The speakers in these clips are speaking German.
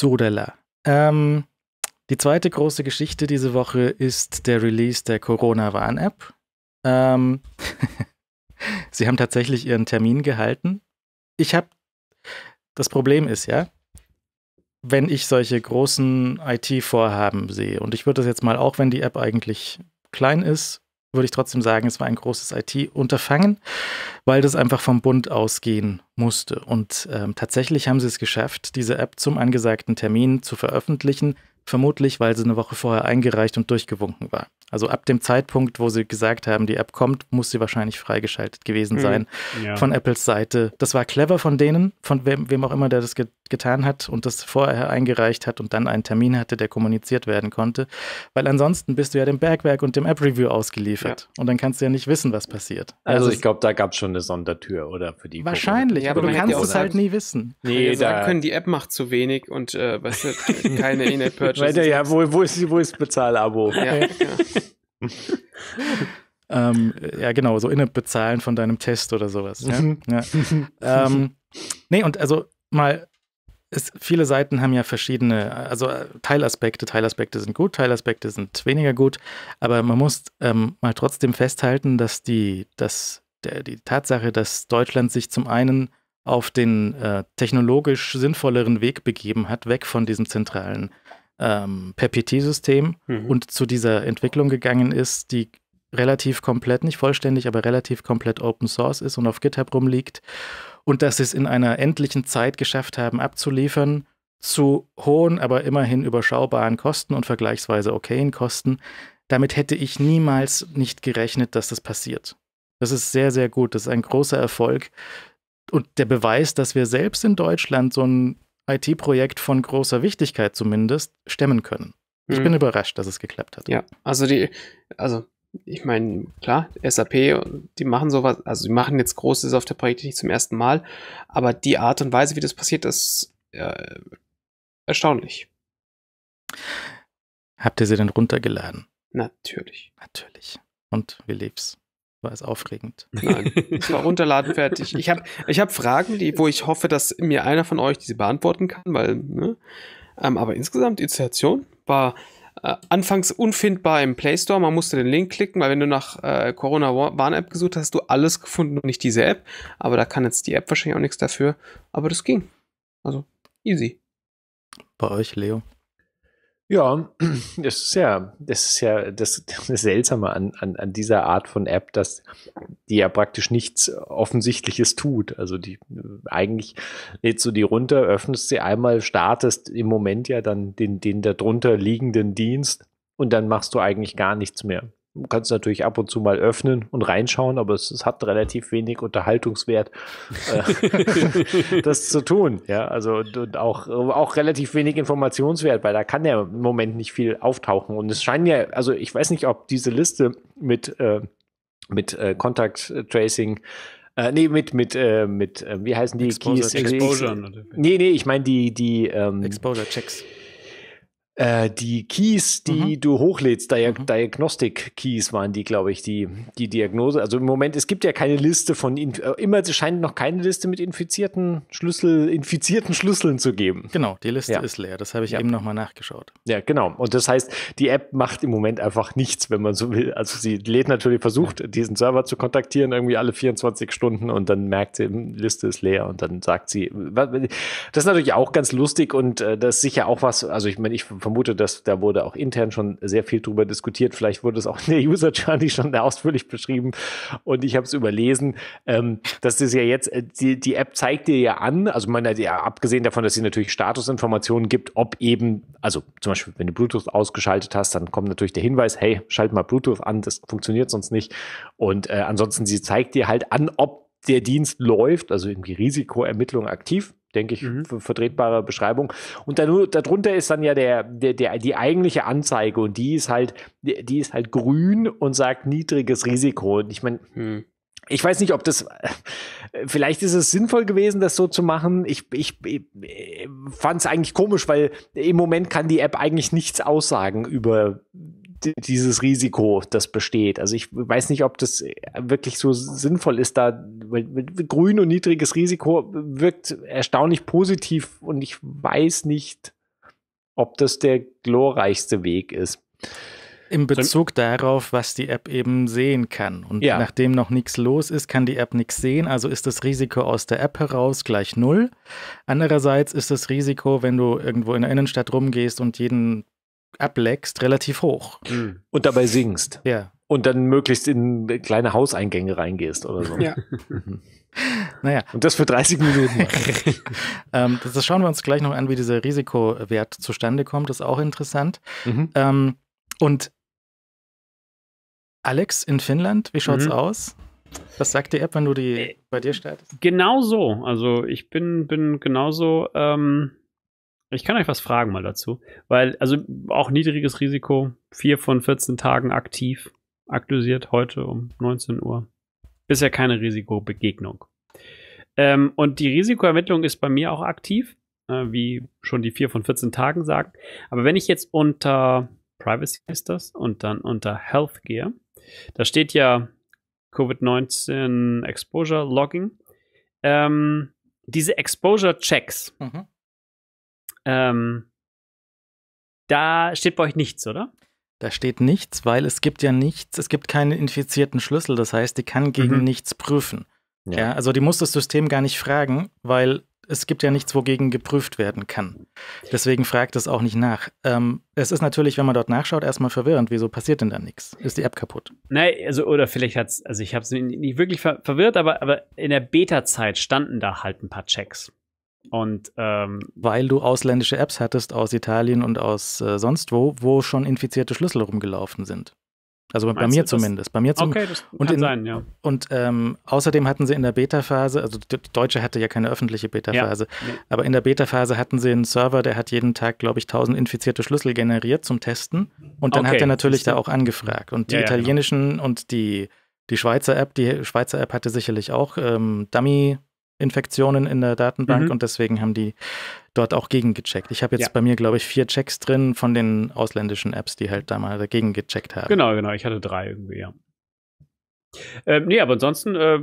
Surella. Ähm, die zweite große Geschichte diese Woche ist der Release der Corona-Warn-App. Ähm, sie haben tatsächlich ihren Termin gehalten. Ich habe, das Problem ist ja, wenn ich solche großen IT-Vorhaben sehe, und ich würde das jetzt mal, auch wenn die App eigentlich klein ist, würde ich trotzdem sagen, es war ein großes IT-Unterfangen, weil das einfach vom Bund ausgehen musste. Und ähm, tatsächlich haben sie es geschafft, diese App zum angesagten Termin zu veröffentlichen vermutlich weil sie eine Woche vorher eingereicht und durchgewunken war. Also ab dem Zeitpunkt, wo sie gesagt haben, die App kommt, muss sie wahrscheinlich freigeschaltet gewesen mhm. sein ja. von Apples Seite. Das war clever von denen, von wem, wem auch immer, der das ge getan hat und das vorher eingereicht hat und dann einen Termin hatte, der kommuniziert werden konnte. Weil ansonsten bist du ja dem Bergwerk und dem App-Review ausgeliefert. Ja. Und dann kannst du ja nicht wissen, was passiert. Also, also ich glaube, da gab es schon eine Sondertür, oder? Für die wahrscheinlich, Gruppe. aber du kannst es halt nie wissen. Nee, also da können die App macht zu wenig und äh, weißt du, keine In-App-Purchase. Weiter, ja, wo, wo, ist, wo ist Bezahlabo? Ja. ja. ähm, ja, genau, so inne bezahlen von deinem Test oder sowas. Ja? Ne? Mhm. ja. Ähm, nee, und also mal, es, viele Seiten haben ja verschiedene, also Teilaspekte, Teilaspekte sind gut, Teilaspekte sind weniger gut, aber man muss ähm, mal trotzdem festhalten, dass die, dass der, die Tatsache, dass Deutschland sich zum einen auf den äh, technologisch sinnvolleren Weg begeben hat, weg von diesem zentralen ähm, PPT-System mhm. und zu dieser Entwicklung gegangen ist, die relativ komplett, nicht vollständig, aber relativ komplett Open Source ist und auf GitHub rumliegt und dass sie es in einer endlichen Zeit geschafft haben abzuliefern zu hohen, aber immerhin überschaubaren Kosten und vergleichsweise okayen Kosten. Damit hätte ich niemals nicht gerechnet, dass das passiert. Das ist sehr, sehr gut. Das ist ein großer Erfolg. Und der Beweis, dass wir selbst in Deutschland so ein IT-Projekt von großer Wichtigkeit zumindest stemmen können. Ich mhm. bin überrascht, dass es geklappt hat. Ja, also die, also ich meine, klar, SAP, die machen sowas, also die machen jetzt große Softwareprojekte nicht zum ersten Mal, aber die Art und Weise, wie das passiert, ist äh, erstaunlich. Habt ihr sie denn runtergeladen? Natürlich. Natürlich. Und wie lieb's? war es aufregend. Nein, es war runterladen fertig. Ich habe ich hab Fragen, die, wo ich hoffe, dass mir einer von euch diese beantworten kann, weil, ne? ähm, aber insgesamt, die Installation war äh, anfangs unfindbar im Play Store. Man musste den Link klicken, weil wenn du nach äh, Corona Warn-App gesucht hast, hast du alles gefunden und nicht diese App. Aber da kann jetzt die App wahrscheinlich auch nichts dafür. Aber das ging. Also, easy. Bei euch, Leo. Ja, das ist ja, das ist ja das, das Seltsame an, an, an dieser Art von App, dass die ja praktisch nichts Offensichtliches tut. Also die eigentlich lädst du die runter, öffnest sie einmal, startest im Moment ja dann den, den darunter liegenden Dienst und dann machst du eigentlich gar nichts mehr. Du kannst natürlich ab und zu mal öffnen und reinschauen, aber es, es hat relativ wenig Unterhaltungswert, äh, das zu tun. Ja, also und auch, auch relativ wenig Informationswert, weil da kann ja im Moment nicht viel auftauchen. Und es scheint ja, also ich weiß nicht, ob diese Liste mit, äh, mit äh, Contact Tracing äh, nee, mit, mit, äh, mit, äh, wie heißen die? Exposure, Keys, Exposure. Nee, nee, ich meine die, die ähm, Exposure Checks. Äh, die Keys, die mhm. du hochlädst, Dia mhm. Diagnostik-Keys waren die, glaube ich, die, die Diagnose. Also im Moment, es gibt ja keine Liste von, äh, immer scheint noch keine Liste mit infizierten Schlüssel, infizierten Schlüsseln zu geben. Genau, die Liste ja. ist leer. Das habe ich ja. eben nochmal nachgeschaut. Ja, genau. Und das heißt, die App macht im Moment einfach nichts, wenn man so will. Also sie lädt natürlich, versucht, ja. diesen Server zu kontaktieren, irgendwie alle 24 Stunden und dann merkt sie, hm, Liste ist leer und dann sagt sie, das ist natürlich auch ganz lustig und äh, das ist sicher auch was, also ich meine, ich vom vermute, dass da wurde auch intern schon sehr viel drüber diskutiert. Vielleicht wurde es auch in der User Journey schon ausführlich beschrieben und ich habe es überlesen. Ähm, das ist ja jetzt, äh, die, die App zeigt dir ja an, also man hat ja abgesehen davon, dass sie natürlich Statusinformationen gibt, ob eben, also zum Beispiel, wenn du Bluetooth ausgeschaltet hast, dann kommt natürlich der Hinweis, hey, schalt mal Bluetooth an, das funktioniert sonst nicht. Und äh, ansonsten, sie zeigt dir halt an, ob der Dienst läuft, also irgendwie Risikoermittlung aktiv denke ich, mhm. vertretbare Beschreibung. Und dann, darunter ist dann ja der, der, der, die eigentliche Anzeige und die ist halt, die ist halt grün und sagt niedriges Risiko. Und ich meine, mhm. ich weiß nicht, ob das, vielleicht ist es sinnvoll gewesen, das so zu machen. Ich, ich, ich äh, fand es eigentlich komisch, weil im Moment kann die App eigentlich nichts aussagen über dieses Risiko, das besteht. Also ich weiß nicht, ob das wirklich so sinnvoll ist, da grün und niedriges Risiko wirkt erstaunlich positiv und ich weiß nicht, ob das der glorreichste Weg ist. Im Bezug darauf, was die App eben sehen kann. Und ja. nachdem noch nichts los ist, kann die App nichts sehen, also ist das Risiko aus der App heraus gleich null. Andererseits ist das Risiko, wenn du irgendwo in der Innenstadt rumgehst und jeden ableckst, relativ hoch. Mhm. Und dabei singst. Ja. Und dann möglichst in kleine Hauseingänge reingehst oder so. Ja. naja. Und das für 30 Minuten. ähm, das, das, schauen wir uns gleich noch an, wie dieser Risikowert zustande kommt. Das ist auch interessant. Mhm. Ähm, und Alex in Finnland, wie schaut's mhm. aus? Was sagt die App, wenn du die äh, bei dir startest? Genau so. Also ich bin, bin genauso ähm, ich kann euch was fragen mal dazu, weil also auch niedriges Risiko, vier von 14 Tagen aktiv, aktualisiert heute um 19 Uhr. Bisher keine Risikobegegnung. Ähm, und die Risikoermittlung ist bei mir auch aktiv, äh, wie schon die vier von 14 Tagen sagen. Aber wenn ich jetzt unter Privacy ist das und dann unter Health gehe, da steht ja Covid-19 Exposure Logging. Ähm, diese Exposure Checks. Mhm ähm, da steht bei euch nichts, oder? Da steht nichts, weil es gibt ja nichts, es gibt keinen infizierten Schlüssel. Das heißt, die kann gegen mhm. nichts prüfen. Ja. ja. also die muss das System gar nicht fragen, weil es gibt ja nichts, wogegen geprüft werden kann. Deswegen fragt es auch nicht nach. Ähm, es ist natürlich, wenn man dort nachschaut, erstmal verwirrend. Wieso passiert denn da nichts? Ist die App kaputt? Nein, also oder vielleicht hat es, also ich habe es nicht wirklich ver verwirrt, aber, aber in der Beta-Zeit standen da halt ein paar Checks. Und ähm, weil du ausländische Apps hattest aus Italien und aus äh, sonst wo, wo schon infizierte Schlüssel rumgelaufen sind. Also bei mir zumindest. Bei mir zumindest. Okay, und in, sein, ja. Und ähm, außerdem hatten sie in der Beta-Phase, also die Deutsche hatte ja keine öffentliche Beta-Phase, ja. aber in der Beta-Phase hatten sie einen Server, der hat jeden Tag, glaube ich, 1000 infizierte Schlüssel generiert zum Testen. Und dann okay. hat er natürlich da auch angefragt. Und die ja, genau. italienischen genau. und die, die Schweizer App, die Schweizer App hatte sicherlich auch ähm, Dummy- Infektionen in der Datenbank mhm. und deswegen haben die dort auch gegengecheckt. Ich habe jetzt ja. bei mir, glaube ich, vier Checks drin von den ausländischen Apps, die halt da mal dagegen gecheckt haben. Genau, genau. Ich hatte drei irgendwie, ja. Ähm, nee, aber ansonsten äh,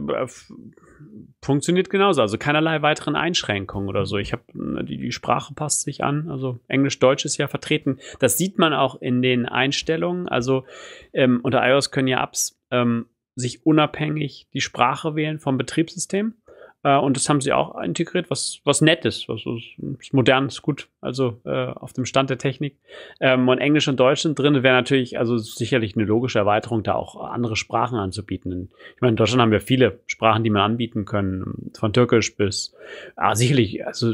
funktioniert genauso. Also keinerlei weiteren Einschränkungen oder so. Ich habe ne, die, die, Sprache passt sich an. Also Englisch-Deutsch ist ja vertreten. Das sieht man auch in den Einstellungen. Also ähm, unter iOS können ja Apps ähm, sich unabhängig die Sprache wählen vom Betriebssystem. Äh, und das haben sie auch integriert, was, was nett ist, was, was modern ist, gut, also äh, auf dem Stand der Technik. Ähm, und Englisch und Deutsch sind drin, wäre natürlich, also sicherlich eine logische Erweiterung, da auch andere Sprachen anzubieten. Ich meine, in Deutschland haben wir viele Sprachen, die man anbieten können, von Türkisch bis, ah, sicherlich, also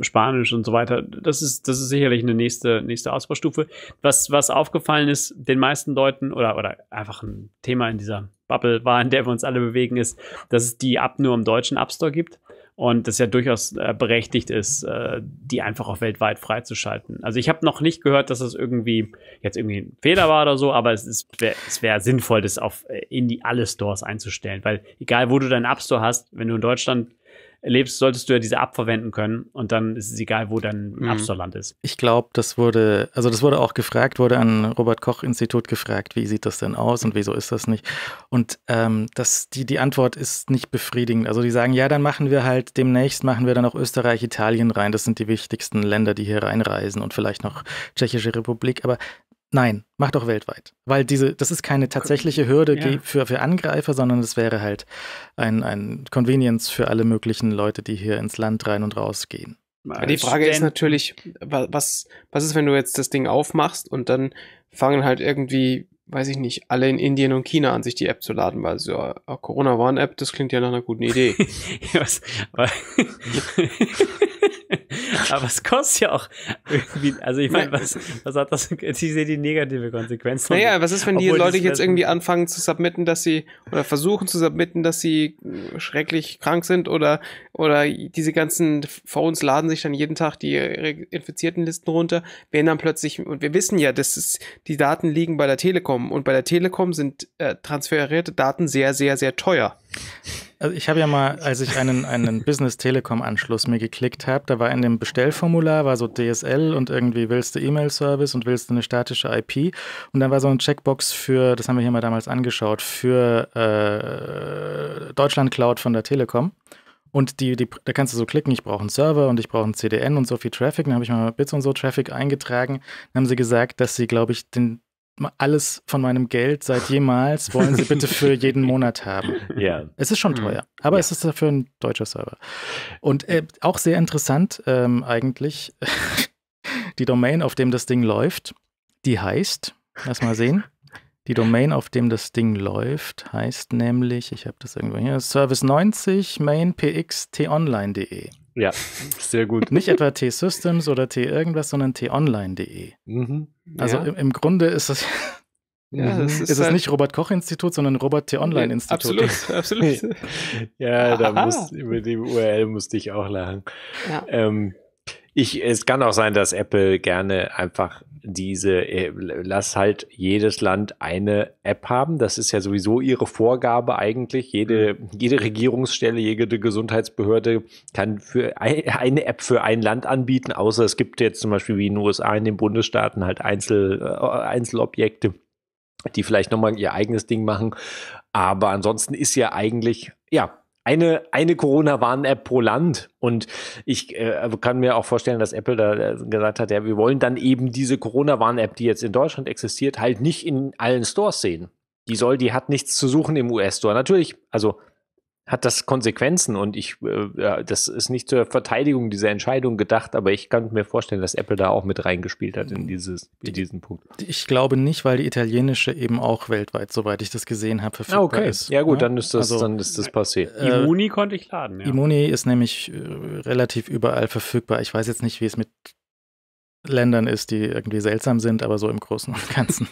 Spanisch und so weiter. Das ist, das ist sicherlich eine nächste, nächste Ausbaustufe. Was, was aufgefallen ist, den meisten Leuten oder, oder einfach ein Thema in dieser Bubble war, in der wir uns alle bewegen, ist, dass es die App nur im deutschen App Store gibt und das ja durchaus äh, berechtigt ist, äh, die einfach auch weltweit freizuschalten. Also ich habe noch nicht gehört, dass das irgendwie jetzt irgendwie ein Fehler war oder so, aber es, ist, es wäre sinnvoll, das auf äh, in die alle Stores einzustellen, weil egal wo du deinen App Store hast, wenn du in Deutschland lebst, solltest du ja diese abverwenden können und dann ist es egal, wo dein mhm. Absauerland ist. Ich glaube, das wurde, also das wurde auch gefragt, wurde an Robert Koch Institut gefragt, wie sieht das denn aus und wieso ist das nicht? Und ähm, das, die, die Antwort ist nicht befriedigend. Also die sagen, ja, dann machen wir halt, demnächst machen wir dann auch Österreich, Italien rein. Das sind die wichtigsten Länder, die hier reinreisen und vielleicht noch Tschechische Republik. Aber Nein, mach doch weltweit. Weil diese, das ist keine tatsächliche Hürde ja. für, für Angreifer, sondern es wäre halt ein, ein Convenience für alle möglichen Leute, die hier ins Land rein und raus gehen. die Frage ist natürlich, was, was ist, wenn du jetzt das Ding aufmachst und dann fangen halt irgendwie weiß ich nicht, alle in Indien und China an sich die App zu laden, weil so äh, Corona Warn App, das klingt ja nach einer guten Idee. aber, aber es kostet ja auch irgendwie, also ich meine, was, was hat das, ich sehe die negative Konsequenz. Naja, was ist, wenn die Leute jetzt irgendwie anfangen zu submitten, dass sie, oder versuchen zu submitten, dass sie äh, schrecklich krank sind oder, oder diese ganzen Phones laden sich dann jeden Tag die infizierten Listen runter, werden dann plötzlich, und wir wissen ja, dass es, die Daten liegen bei der Telekom, Telekom. Und bei der Telekom sind äh, transferierte Daten sehr, sehr, sehr teuer. Also ich habe ja mal, als ich einen, einen Business-Telekom-Anschluss mir geklickt habe, da war in dem Bestellformular war so DSL und irgendwie willst du E-Mail-Service und willst du eine statische IP. Und dann war so eine Checkbox für, das haben wir hier mal damals angeschaut, für äh, Deutschland Cloud von der Telekom. Und die, die, da kannst du so klicken, ich brauche einen Server und ich brauche einen CDN und so viel Traffic. Dann habe ich mal Bits und so Traffic eingetragen. Dann haben sie gesagt, dass sie, glaube ich, den alles von meinem Geld seit jemals wollen Sie bitte für jeden Monat haben. Ja. Es ist schon mhm. teuer, aber ja. es ist dafür ein deutscher Server. Und äh, auch sehr interessant ähm, eigentlich, die Domain, auf dem das Ding läuft, die heißt, lass mal sehen, die Domain, auf dem das Ding läuft, heißt nämlich, ich habe das irgendwo hier, service90 mainpxtonline.de. Ja, sehr gut. Nicht etwa T-Systems oder T-irgendwas, sondern t-online.de. Mhm, also im, im, Grunde ist es. Ja, ist, ist halt nicht Robert-Koch-Institut, sondern Robert-T-Online-Institut. Ja, absolut, absolut. ja, da muss, über die URL musste ich auch lachen. Ja. Ähm, ich, es kann auch sein, dass Apple gerne einfach diese, äh, lass halt jedes Land eine App haben. Das ist ja sowieso ihre Vorgabe eigentlich. Jede, mhm. jede Regierungsstelle, jede Gesundheitsbehörde kann für eine App für ein Land anbieten, außer es gibt jetzt zum Beispiel wie in den USA in den Bundesstaaten halt Einzel, äh, Einzelobjekte, die vielleicht nochmal ihr eigenes Ding machen. Aber ansonsten ist ja eigentlich, ja, eine, eine Corona-Warn-App pro Land. Und ich äh, kann mir auch vorstellen, dass Apple da äh, gesagt hat, ja, wir wollen dann eben diese Corona-Warn-App, die jetzt in Deutschland existiert, halt nicht in allen Stores sehen. Die soll, die hat nichts zu suchen im US-Store. Natürlich, also hat das Konsequenzen und ich, äh, das ist nicht zur Verteidigung dieser Entscheidung gedacht, aber ich kann mir vorstellen, dass Apple da auch mit reingespielt hat in, dieses, in diesen Punkt. Ich glaube nicht, weil die italienische eben auch weltweit, soweit ich das gesehen habe, verfügbar ah, okay. ist. Ja gut, ja? Ne? dann ist das, also, dann ist das passiert. Äh, Immuni konnte ich laden. Ja. Immuni ist nämlich äh, relativ überall verfügbar. Ich weiß jetzt nicht, wie es mit Ländern ist, die irgendwie seltsam sind, aber so im Großen und Ganzen.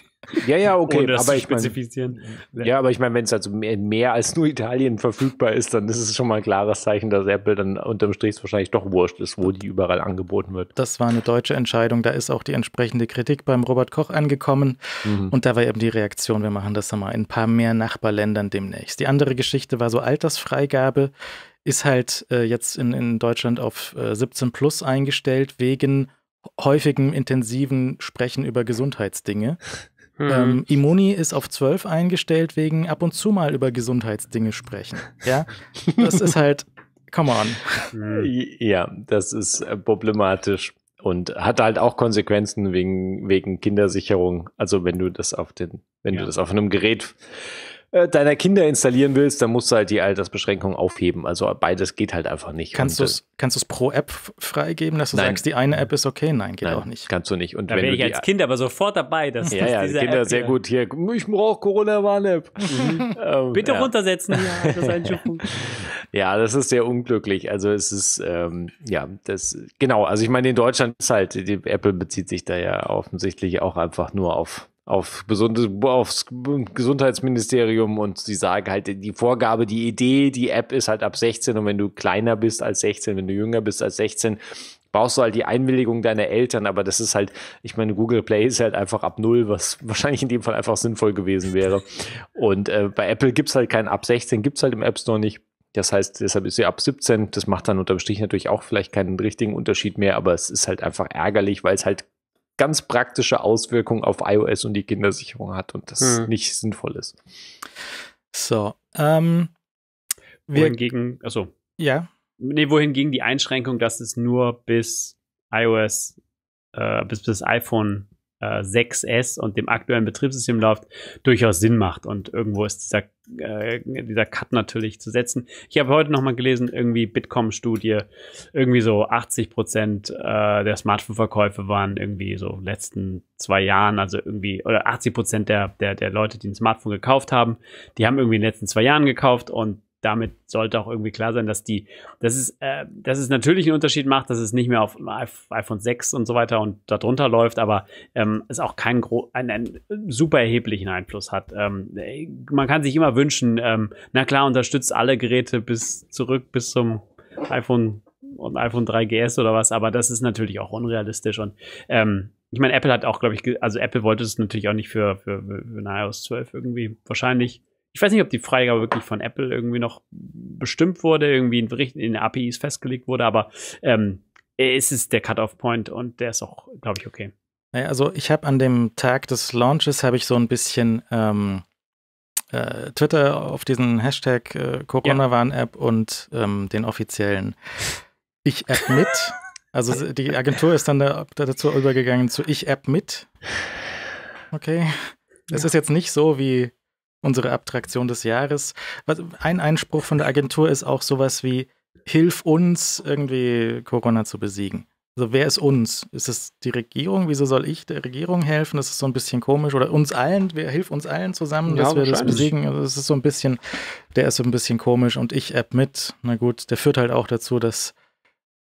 Ja, ja, okay. Ohne das aber ich spezifizieren. Mein, ja, aber ich meine, wenn es also halt mehr, mehr, als nur Italien verfügbar ist, dann ist es schon mal ein klares Zeichen, dass Apple dann unterm Strich wahrscheinlich doch wurscht ist, wo die überall angeboten wird. Das war eine deutsche Entscheidung. Da ist auch die entsprechende Kritik beim Robert Koch angekommen. Mhm. Und da war eben die Reaktion, wir machen das mal in ein paar mehr Nachbarländern demnächst. Die andere Geschichte war so Altersfreigabe ist halt äh, jetzt in, in Deutschland auf äh, 17 plus eingestellt wegen häufigem intensiven Sprechen über Gesundheitsdinge. Mhm. Ähm, Imoni ist auf 12 eingestellt wegen ab und zu mal über Gesundheitsdinge sprechen. Ja, das ist halt, come on. Ja, das ist äh, problematisch und hat halt auch Konsequenzen wegen, wegen Kindersicherung. Also wenn du das auf den, wenn ja. du das auf einem Gerät äh, deiner Kinder installieren willst, dann musst du halt die Altersbeschränkung aufheben. Also beides geht halt einfach nicht. Kannst du es äh, kannst pro App freigeben, dass du nein. sagst, die eine App ist okay? Nein, geht nein, auch nicht. Kannst du nicht. Und da wäre ich als Kind aber sofort dabei. Dass, ja, dass ja, diese Kinder App sehr gut hier. Ich brauche Corona-Warn-App. Mhm. Bitte ja. runtersetzen. Ja, das ist ja, das ist sehr unglücklich. Also es ist, ähm, ja, das, genau. Also ich meine, in Deutschland ist halt, die Apple bezieht sich da ja offensichtlich auch einfach nur auf auf aufs Gesundheitsministerium und sie sagen halt, die Vorgabe, die Idee, die App ist halt ab 16 und wenn du kleiner bist als 16, wenn du jünger bist als 16, brauchst du halt die Einwilligung deiner Eltern, aber das ist halt, ich meine, Google Play ist halt einfach ab null, was wahrscheinlich in dem Fall einfach sinnvoll gewesen wäre. Und äh, bei Apple gibt es halt keinen ab 16, gibt es halt im App Store nicht. Das heißt, deshalb ist sie ab 17. Das macht dann unterm Strich natürlich auch vielleicht keinen richtigen Unterschied mehr, aber es ist halt einfach ärgerlich, weil es halt ganz praktische Auswirkungen auf iOS und die Kindersicherung hat und das hm. nicht sinnvoll ist. So, ähm, wohingegen, also ja, nee, wohingegen die Einschränkung, dass es nur bis iOS, äh, bis bis iPhone äh, 6S und dem aktuellen Betriebssystem läuft, durchaus Sinn macht. Und irgendwo ist dieser, äh, dieser Cut natürlich zu setzen. Ich habe heute nochmal gelesen, irgendwie Bitkom-Studie, irgendwie so 80 äh, der Smartphone-Verkäufe waren irgendwie so letzten zwei Jahren, also irgendwie, oder 80 der, der, der Leute, die ein Smartphone gekauft haben, die haben irgendwie in den letzten zwei Jahren gekauft und damit sollte auch irgendwie klar sein, dass die, dass es, äh, dass es natürlich einen Unterschied macht, dass es nicht mehr auf iPhone 6 und so weiter und darunter läuft, aber ähm, es auch keinen einen, einen, super erheblichen Einfluss hat. Ähm, man kann sich immer wünschen, ähm, na klar, unterstützt alle Geräte bis zurück bis zum iPhone und iPhone 3GS oder was, aber das ist natürlich auch unrealistisch und ähm, ich meine, Apple hat auch, glaube ich, also Apple wollte es natürlich auch nicht für, für, für eine iOS 12 irgendwie wahrscheinlich ich weiß nicht, ob die Freigabe wirklich von Apple irgendwie noch bestimmt wurde, irgendwie in, in APIs festgelegt wurde, aber ähm, es ist der Cut-off-Point und der ist auch, glaube ich, okay. Naja, also ich habe an dem Tag des Launches habe ich so ein bisschen ähm, äh, Twitter auf diesen Hashtag äh, Corona-Warn-App und ähm, den offiziellen. Ich App mit. Also die Agentur ist dann da, dazu übergegangen zu Ich App mit. Okay. Es ja. ist jetzt nicht so wie unsere Abtraktion des Jahres. Ein Einspruch von der Agentur ist auch sowas wie, hilf uns irgendwie Corona zu besiegen. Also wer ist uns? Ist es die Regierung? Wieso soll ich der Regierung helfen? Das ist so ein bisschen komisch. Oder uns allen, wer hilft uns allen zusammen, dass wir das besiegen? Also das ist so ein bisschen, der ist so ein bisschen komisch und ich app mit. Na gut, der führt halt auch dazu, dass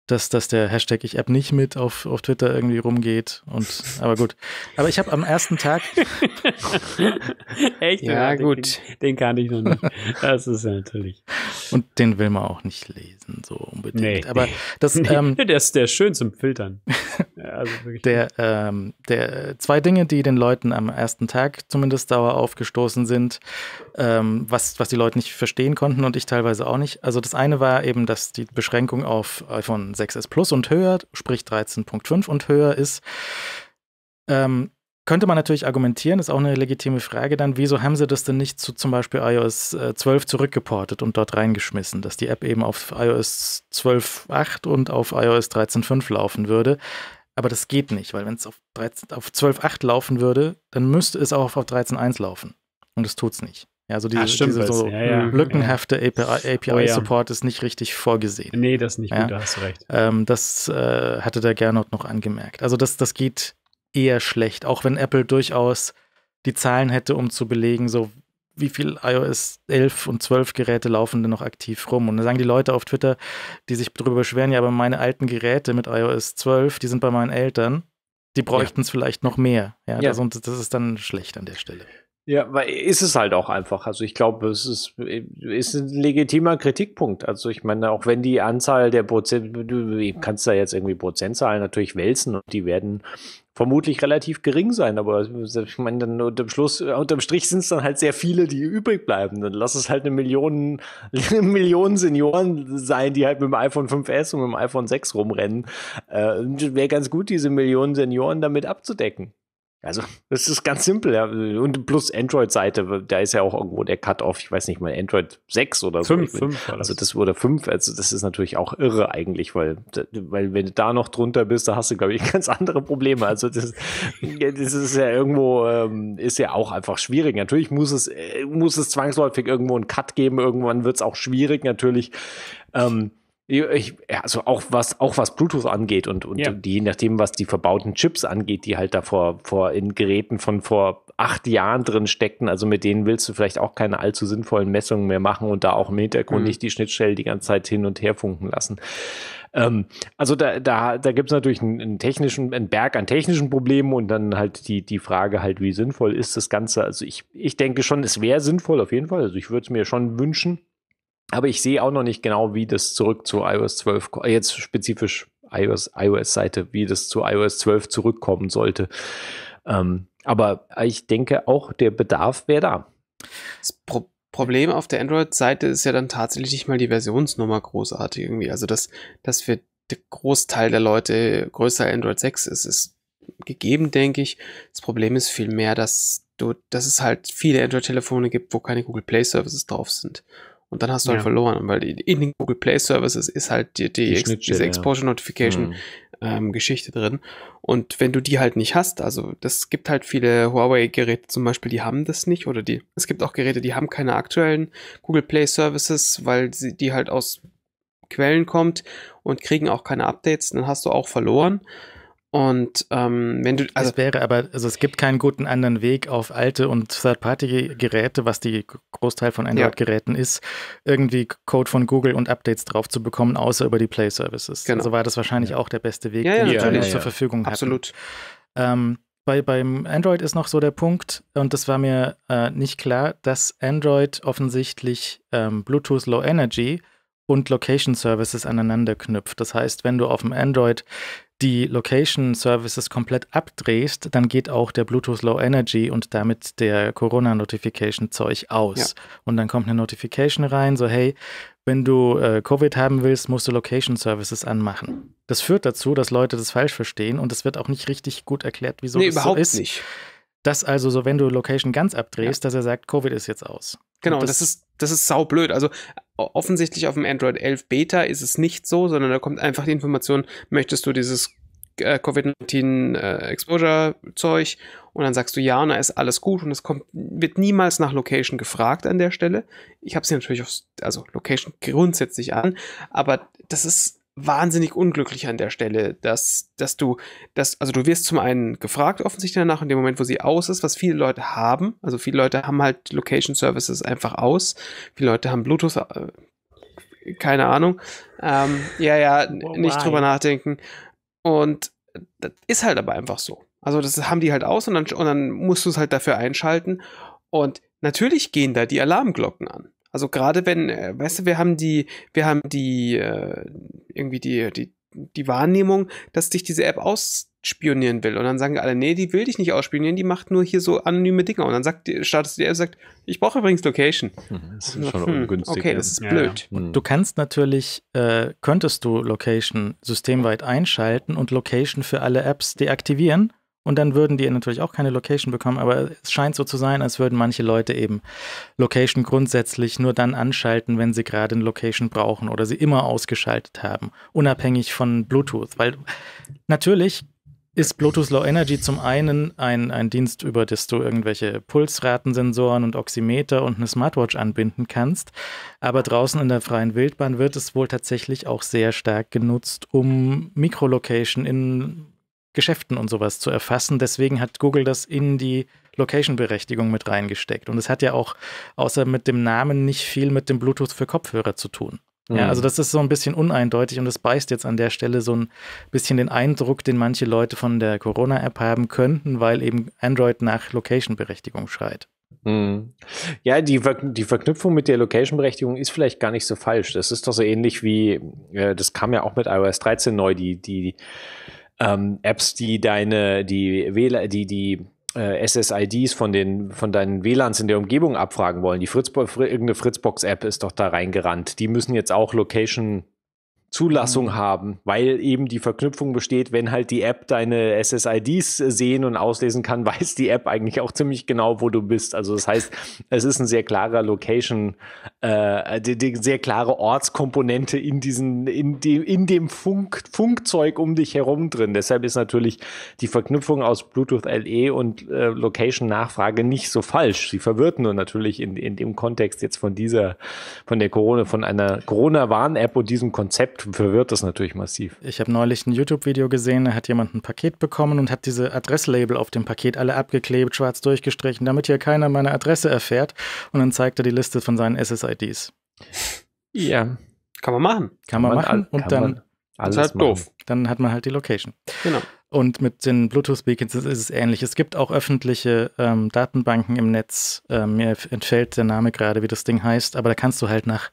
dass, dass der Hashtag ich app nicht mit auf, auf Twitter irgendwie rumgeht. Und, aber gut. Aber ich habe am ersten Tag. Echt? Ja, ja gut. Den, den kannte ich noch nicht. Das ist ja natürlich. Und den will man auch nicht lesen, so unbedingt. Nee, aber nee. Ähm, der ist der ist schön zum Filtern. also der, ähm, der, äh, zwei Dinge, die den Leuten am ersten Tag zumindest dauer aufgestoßen sind, ähm, was, was die Leute nicht verstehen konnten und ich teilweise auch nicht. Also das eine war eben, dass die Beschränkung auf iPhone 6 s plus und höher, sprich 13.5 und höher ist. Ähm, könnte man natürlich argumentieren, ist auch eine legitime Frage dann, wieso haben sie das denn nicht zu zum Beispiel iOS 12 äh, zurückgeportet und dort reingeschmissen, dass die App eben auf iOS 12.8 und auf iOS 13.5 laufen würde. Aber das geht nicht, weil wenn es auf, auf 12.8 laufen würde, dann müsste es auch auf 13.1 laufen. Und das es nicht. Ja, also diese, Ach, stimmt, diese so ja, ja. lückenhafte API-Support oh, ja. ist nicht richtig vorgesehen. Nee, das ist nicht gut, da hast du recht. Ähm, das äh, hatte der Gernot noch angemerkt. Also das, das geht eher schlecht, auch wenn Apple durchaus die Zahlen hätte, um zu belegen, so wie viel iOS 11 und 12 Geräte laufen denn noch aktiv rum. Und dann sagen die Leute auf Twitter, die sich darüber beschweren, ja, aber meine alten Geräte mit iOS 12, die sind bei meinen Eltern, die bräuchten es vielleicht noch mehr. Ja, Das, und das ist dann schlecht an der Stelle. Ja, weil ist es halt auch einfach. Also ich glaube, es ist, ist ein legitimer Kritikpunkt. Also ich meine, auch wenn die Anzahl der Prozent, du kannst da jetzt irgendwie Prozentzahlen natürlich wälzen und die werden vermutlich relativ gering sein, aber ich meine, dann unterm Schluss, unterm Strich sind es dann halt sehr viele, die übrig bleiben. Dann lass es halt eine Million, eine Million Senioren sein, die halt mit dem iPhone 5S und mit dem iPhone 6 rumrennen. Äh, Wäre ganz gut, diese Millionen Senioren damit abzudecken. Also, das ist ganz simpel. Ja. Und plus Android-Seite, da ist ja auch irgendwo der Cut-Off, ich weiß nicht mal, Android 6 oder so. 5, 5 also das wurde 5, also das ist natürlich auch irre eigentlich, weil, weil wenn du da noch drunter bist, da hast du, glaube ich, ganz andere Probleme. Also das, das ist ja irgendwo, ähm, ist ja auch einfach schwierig. Natürlich muss es, äh, muss es zwangsläufig irgendwo einen Cut geben, irgendwann wird es auch schwierig natürlich. Ähm, ich, also auch was, auch was Bluetooth angeht und, und, ja. und je nachdem, was die verbauten Chips angeht, die halt da vor, vor in Geräten von vor acht Jahren drin steckten, also mit denen willst du vielleicht auch keine allzu sinnvollen Messungen mehr machen und da auch im Hintergrund mhm. nicht die Schnittstelle die ganze Zeit hin und her funken lassen. Ähm, also da, da, da gibt es natürlich einen, einen, technischen, einen Berg an technischen Problemen und dann halt die, die Frage halt, wie sinnvoll ist das Ganze? Also ich, ich denke schon, es wäre sinnvoll auf jeden Fall. Also ich würde es mir schon wünschen aber ich sehe auch noch nicht genau, wie das zurück zu iOS 12, jetzt spezifisch iOS, iOS-Seite, wie das zu iOS 12 zurückkommen sollte. Ähm, aber ich denke auch, der Bedarf wäre da. Das Pro Problem auf der Android-Seite ist ja dann tatsächlich nicht mal die Versionsnummer großartig irgendwie. Also, dass, dass für der Großteil der Leute größer Android 6 ist, ist gegeben, denke ich. Das Problem ist vielmehr, dass dass es halt viele Android-Telefone gibt, wo keine Google Play Services drauf sind. Und dann hast du halt verloren, weil in den Google Play Services ist halt die, die, die Ex diese Exposure Notification mhm. ähm, Geschichte drin. Und wenn du die halt nicht hast, also das gibt halt viele Huawei-Geräte zum Beispiel, die haben das nicht oder die. Es gibt auch Geräte, die haben keine aktuellen Google Play Services, weil sie die halt aus Quellen kommt und kriegen auch keine Updates, dann hast du auch verloren. Mhm und ähm, wenn du. Also es wäre aber, also es gibt keinen guten anderen Weg, auf alte und Third-Party-Geräte, was die Großteil von Android-Geräten ja. ist, irgendwie Code von Google und Updates drauf zu bekommen, außer über die Play-Services. Genau. So also war das wahrscheinlich ja. auch der beste Weg, ja, den wir natürlich zur Verfügung hatten. Absolut. Ähm, bei, beim Android ist noch so der Punkt, und das war mir äh, nicht klar, dass Android offensichtlich ähm, Bluetooth Low Energy und Location Services aneinander knüpft. Das heißt, wenn du auf dem Android die Location Services komplett abdrehst, dann geht auch der Bluetooth Low Energy und damit der Corona Notification Zeug aus. Ja. Und dann kommt eine Notification rein, so hey, wenn du äh, Covid haben willst, musst du Location Services anmachen. Das führt dazu, dass Leute das falsch verstehen und es wird auch nicht richtig gut erklärt, wieso nee, das überhaupt so ist. Nicht. Dass also so, wenn du Location ganz abdrehst, ja. dass er sagt, Covid ist jetzt aus. Genau, das, das ist das ist saublöd. Also offensichtlich auf dem Android 11 Beta ist es nicht so, sondern da kommt einfach die Information, möchtest du dieses äh, Covid-19 äh, Exposure-Zeug und dann sagst du ja und da ist alles gut und es kommt, wird niemals nach Location gefragt an der Stelle. Ich habe sie natürlich auf also Location grundsätzlich an, aber das ist wahnsinnig unglücklich an der Stelle, dass, dass du, dass, also du wirst zum einen gefragt, offensichtlich danach, in dem Moment, wo sie aus ist, was viele Leute haben. Also viele Leute haben halt Location Services einfach aus. Viele Leute haben Bluetooth, äh, keine Ahnung. Ähm, ja, ja, oh, nicht drüber nachdenken. Und das ist halt aber einfach so. Also das haben die halt aus und dann, und dann musst du es halt dafür einschalten. Und natürlich gehen da die Alarmglocken an. Also gerade wenn, äh, weißt du, wir haben die, wir haben die, äh, irgendwie die, die, die Wahrnehmung, dass dich diese App ausspionieren will. Und dann sagen alle, nee, die will dich nicht ausspionieren, die macht nur hier so anonyme Dinge. Und dann sagt, startest du die App und sagt, ich brauche übrigens Location. Mhm, das ist schon hm, ungünstig. Okay, das ist ja. blöd. Mhm. du kannst natürlich, äh, könntest du Location systemweit einschalten und Location für alle Apps deaktivieren und dann würden die natürlich auch keine Location bekommen, aber es scheint so zu sein, als würden manche Leute eben Location grundsätzlich nur dann anschalten, wenn sie gerade eine Location brauchen oder sie immer ausgeschaltet haben, unabhängig von Bluetooth. Weil natürlich ist Bluetooth Low Energy zum einen ein, ein Dienst, über das du irgendwelche Pulsratensensoren und Oximeter und eine Smartwatch anbinden kannst. Aber draußen in der freien Wildbahn wird es wohl tatsächlich auch sehr stark genutzt, um Mikrolocation in Geschäften und sowas zu erfassen. Deswegen hat Google das in die Location-Berechtigung mit reingesteckt. Und es hat ja auch außer mit dem Namen nicht viel mit dem Bluetooth für Kopfhörer zu tun. Ja, mhm. also das ist so ein bisschen uneindeutig und das beißt jetzt an der Stelle so ein bisschen den Eindruck, den manche Leute von der Corona-App haben könnten, weil eben Android nach Location-Berechtigung schreit. Mhm. Ja, die, Ver die Verknüpfung mit der Location-Berechtigung ist vielleicht gar nicht so falsch. Das ist doch so ähnlich wie, äh, das kam ja auch mit iOS 13 neu, die, die ähm, Apps, die deine, die WLAN, die, die äh, SSIDs von, den, von deinen WLANs in der Umgebung abfragen wollen. Die Fritzbo irgendeine Fritzbox-App ist doch da reingerannt. Die müssen jetzt auch Location Zulassung mhm. haben, weil eben die Verknüpfung besteht, wenn halt die App deine SSIDs sehen und auslesen kann, weiß die App eigentlich auch ziemlich genau, wo du bist. Also das heißt, es ist ein sehr klarer Location, äh, die, die sehr klare Ortskomponente in diesen, in dem, in dem Funk, Funkzeug um dich herum drin. Deshalb ist natürlich die Verknüpfung aus Bluetooth LE und äh, Location-Nachfrage nicht so falsch. Sie verwirrt nur natürlich in, in dem Kontext jetzt von dieser, von der Corona, von einer Corona-Warn-App und diesem Konzept verwirrt das natürlich massiv. Ich habe neulich ein YouTube-Video gesehen, da hat jemand ein Paket bekommen und hat diese Adresslabel auf dem Paket alle abgeklebt, schwarz durchgestrichen, damit hier keiner meine Adresse erfährt. Und dann zeigt er die Liste von seinen SSIDs. Ja, kann man machen. Kann, kann man, machen und dann. Alles halt doof. Dann hat man halt die Location. Genau. Und mit den Bluetooth-Beacons ist es ähnlich. Es gibt auch öffentliche ähm, Datenbanken im Netz. Ähm, mir entfällt der Name gerade, wie das Ding heißt, aber da kannst du halt nach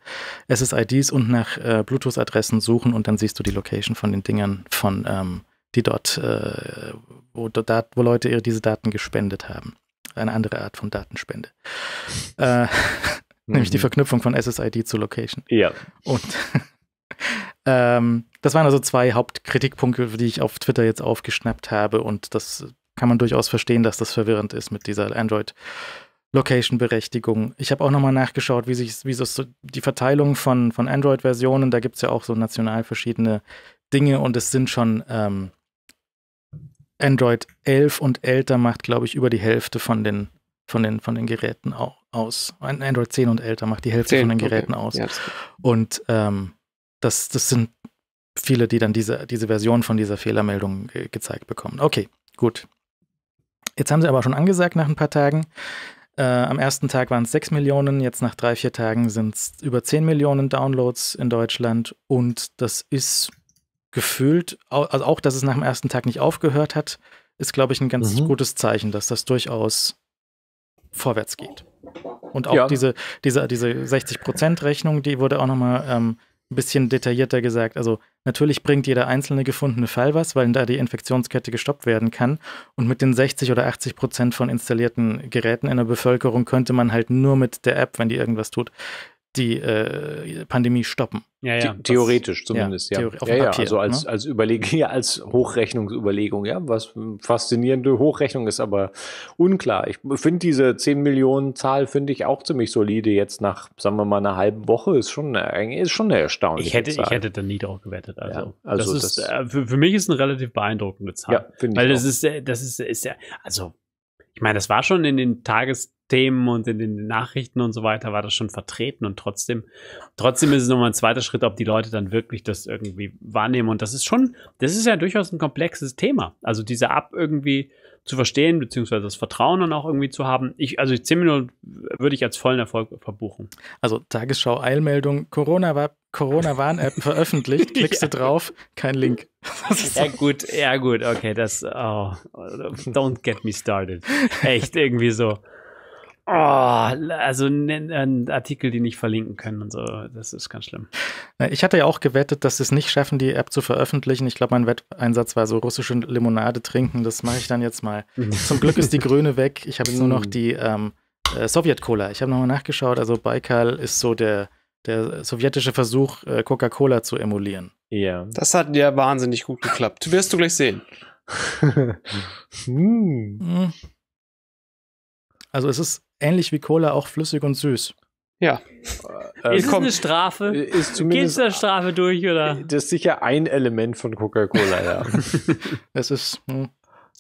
SSIDs und nach äh, Bluetooth-Adressen suchen und dann siehst du die Location von den Dingern, von ähm, die dort, äh, wo, dort, wo Leute ihre, diese Daten gespendet haben. Eine andere Art von Datenspende. Äh, mhm. Nämlich die mhm. Verknüpfung von SSID zu Location. Ja. Und ähm, das waren also zwei Hauptkritikpunkte, die ich auf Twitter jetzt aufgeschnappt habe und das kann man durchaus verstehen, dass das verwirrend ist mit dieser Android. Location-Berechtigung. Ich habe auch nochmal nachgeschaut, wie sich wie so die Verteilung von, von Android-Versionen, da gibt es ja auch so national verschiedene Dinge und es sind schon ähm, Android 11 und älter macht, glaube ich, über die Hälfte von den, von den, von den Geräten au aus. Android 10 und älter macht die Hälfte 10, von den Geräten okay. aus. Ja, das und ähm, das, das sind viele, die dann diese, diese Version von dieser Fehlermeldung ge äh, gezeigt bekommen. Okay, gut. Jetzt haben sie aber schon angesagt nach ein paar Tagen. Äh, am ersten Tag waren es 6 Millionen, jetzt nach drei, vier Tagen sind es über 10 Millionen Downloads in Deutschland und das ist gefühlt, also auch, dass es nach dem ersten Tag nicht aufgehört hat, ist, glaube ich, ein ganz mhm. gutes Zeichen, dass das durchaus vorwärts geht. Und auch ja. diese, diese, diese 60%-Rechnung, die wurde auch nochmal ähm, ein bisschen detaillierter gesagt. Also natürlich bringt jeder einzelne gefundene Fall was, weil da die Infektionskette gestoppt werden kann. Und mit den 60 oder 80 Prozent von installierten Geräten in der Bevölkerung könnte man halt nur mit der App, wenn die irgendwas tut, die äh, Pandemie stoppen. Ja, ja, The theoretisch zumindest, ja. ja. Theor auf ja, Papier, ja. Also als, ne? als Überlegung, ja, als Hochrechnungsüberlegung, ja. Was faszinierende Hochrechnung ist, aber unklar. Ich finde diese 10 Millionen Zahl, finde ich auch ziemlich solide jetzt nach, sagen wir mal, einer halben Woche. Ist schon, ist schon eine erstaunliche ich hätte, Zahl. Ich hätte da nie drauf gewettet. Also, ja, also das, ist, das äh, für, für, mich ist eine relativ beeindruckende Zahl. Ja, finde ich. Weil das ist, äh, das ist, ist ja, also, ich meine, das war schon in den Tages- Themen und in den Nachrichten und so weiter war das schon vertreten und trotzdem, trotzdem ist es nochmal ein zweiter Schritt, ob die Leute dann wirklich das irgendwie wahrnehmen und das ist schon, das ist ja durchaus ein komplexes Thema. Also diese Ab irgendwie zu verstehen, beziehungsweise das Vertrauen dann auch irgendwie zu haben. Ich, also 10 Minuten würde ich als vollen Erfolg verbuchen. Also Tagesschau Eilmeldung, Corona war Corona Warn-App veröffentlicht, klickst ja. du drauf, kein Link. ja gut, ja gut, okay, das oh, don't get me started. Echt irgendwie so. Oh, also ein Artikel, die nicht verlinken können und so, das ist ganz schlimm. Ich hatte ja auch gewettet, dass sie es nicht schaffen, die App zu veröffentlichen. Ich glaube, mein Wetteinsatz war so russische Limonade trinken. Das mache ich dann jetzt mal. Zum Glück ist die Grüne weg. Ich habe jetzt nur noch mm. die ähm, äh, Sowjet-Cola. Ich habe nochmal nachgeschaut. Also Baikal ist so der, der sowjetische Versuch, äh, Coca-Cola zu emulieren. Ja. Das hat ja wahnsinnig gut geklappt. Wirst du gleich sehen. Hm. hm. Also es ist ähnlich wie Cola auch flüssig und süß. Ja. Äh, ist komm, es eine Strafe? Äh, ist zumindest Geht's der Strafe durch, oder? Äh, das ist sicher ein Element von Coca-Cola, ja. es ist. Hm.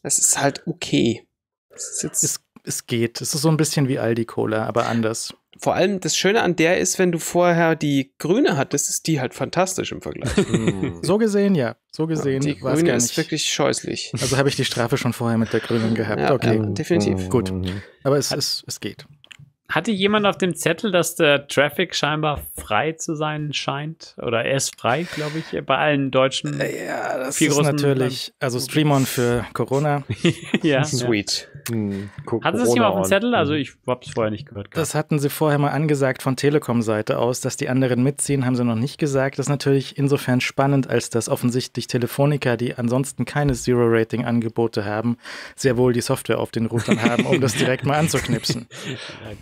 Es ist halt okay. Es, ist es, es, geht. Es ist so ein bisschen wie Aldi Cola, aber anders vor allem das Schöne an der ist, wenn du vorher die grüne hattest, ist die halt fantastisch im Vergleich. Hm. so gesehen, ja. So gesehen. Ja, die grüne ist wirklich scheußlich. Also habe ich die Strafe schon vorher mit der grünen gehabt. Ja, okay. Ja, definitiv. Gut. Mhm. Aber es, es, es geht hatte jemand auf dem Zettel, dass der Traffic scheinbar frei zu sein scheint? Oder er ist frei, glaube ich, bei allen deutschen. Ja, das ist natürlich. Also Streamon für Corona. ja. Sweet. Ja. Hm, Hatten Sie es jemand auf dem Zettel? Also hm. ich habe es vorher nicht gehört. Gehabt. Das hatten Sie vorher mal angesagt von Telekom-Seite aus, dass die anderen mitziehen, haben Sie noch nicht gesagt. Das ist natürlich insofern spannend, als dass offensichtlich Telefonica, die ansonsten keine Zero-Rating-Angebote haben, sehr wohl die Software auf den Routern haben, um das direkt mal anzuknipsen.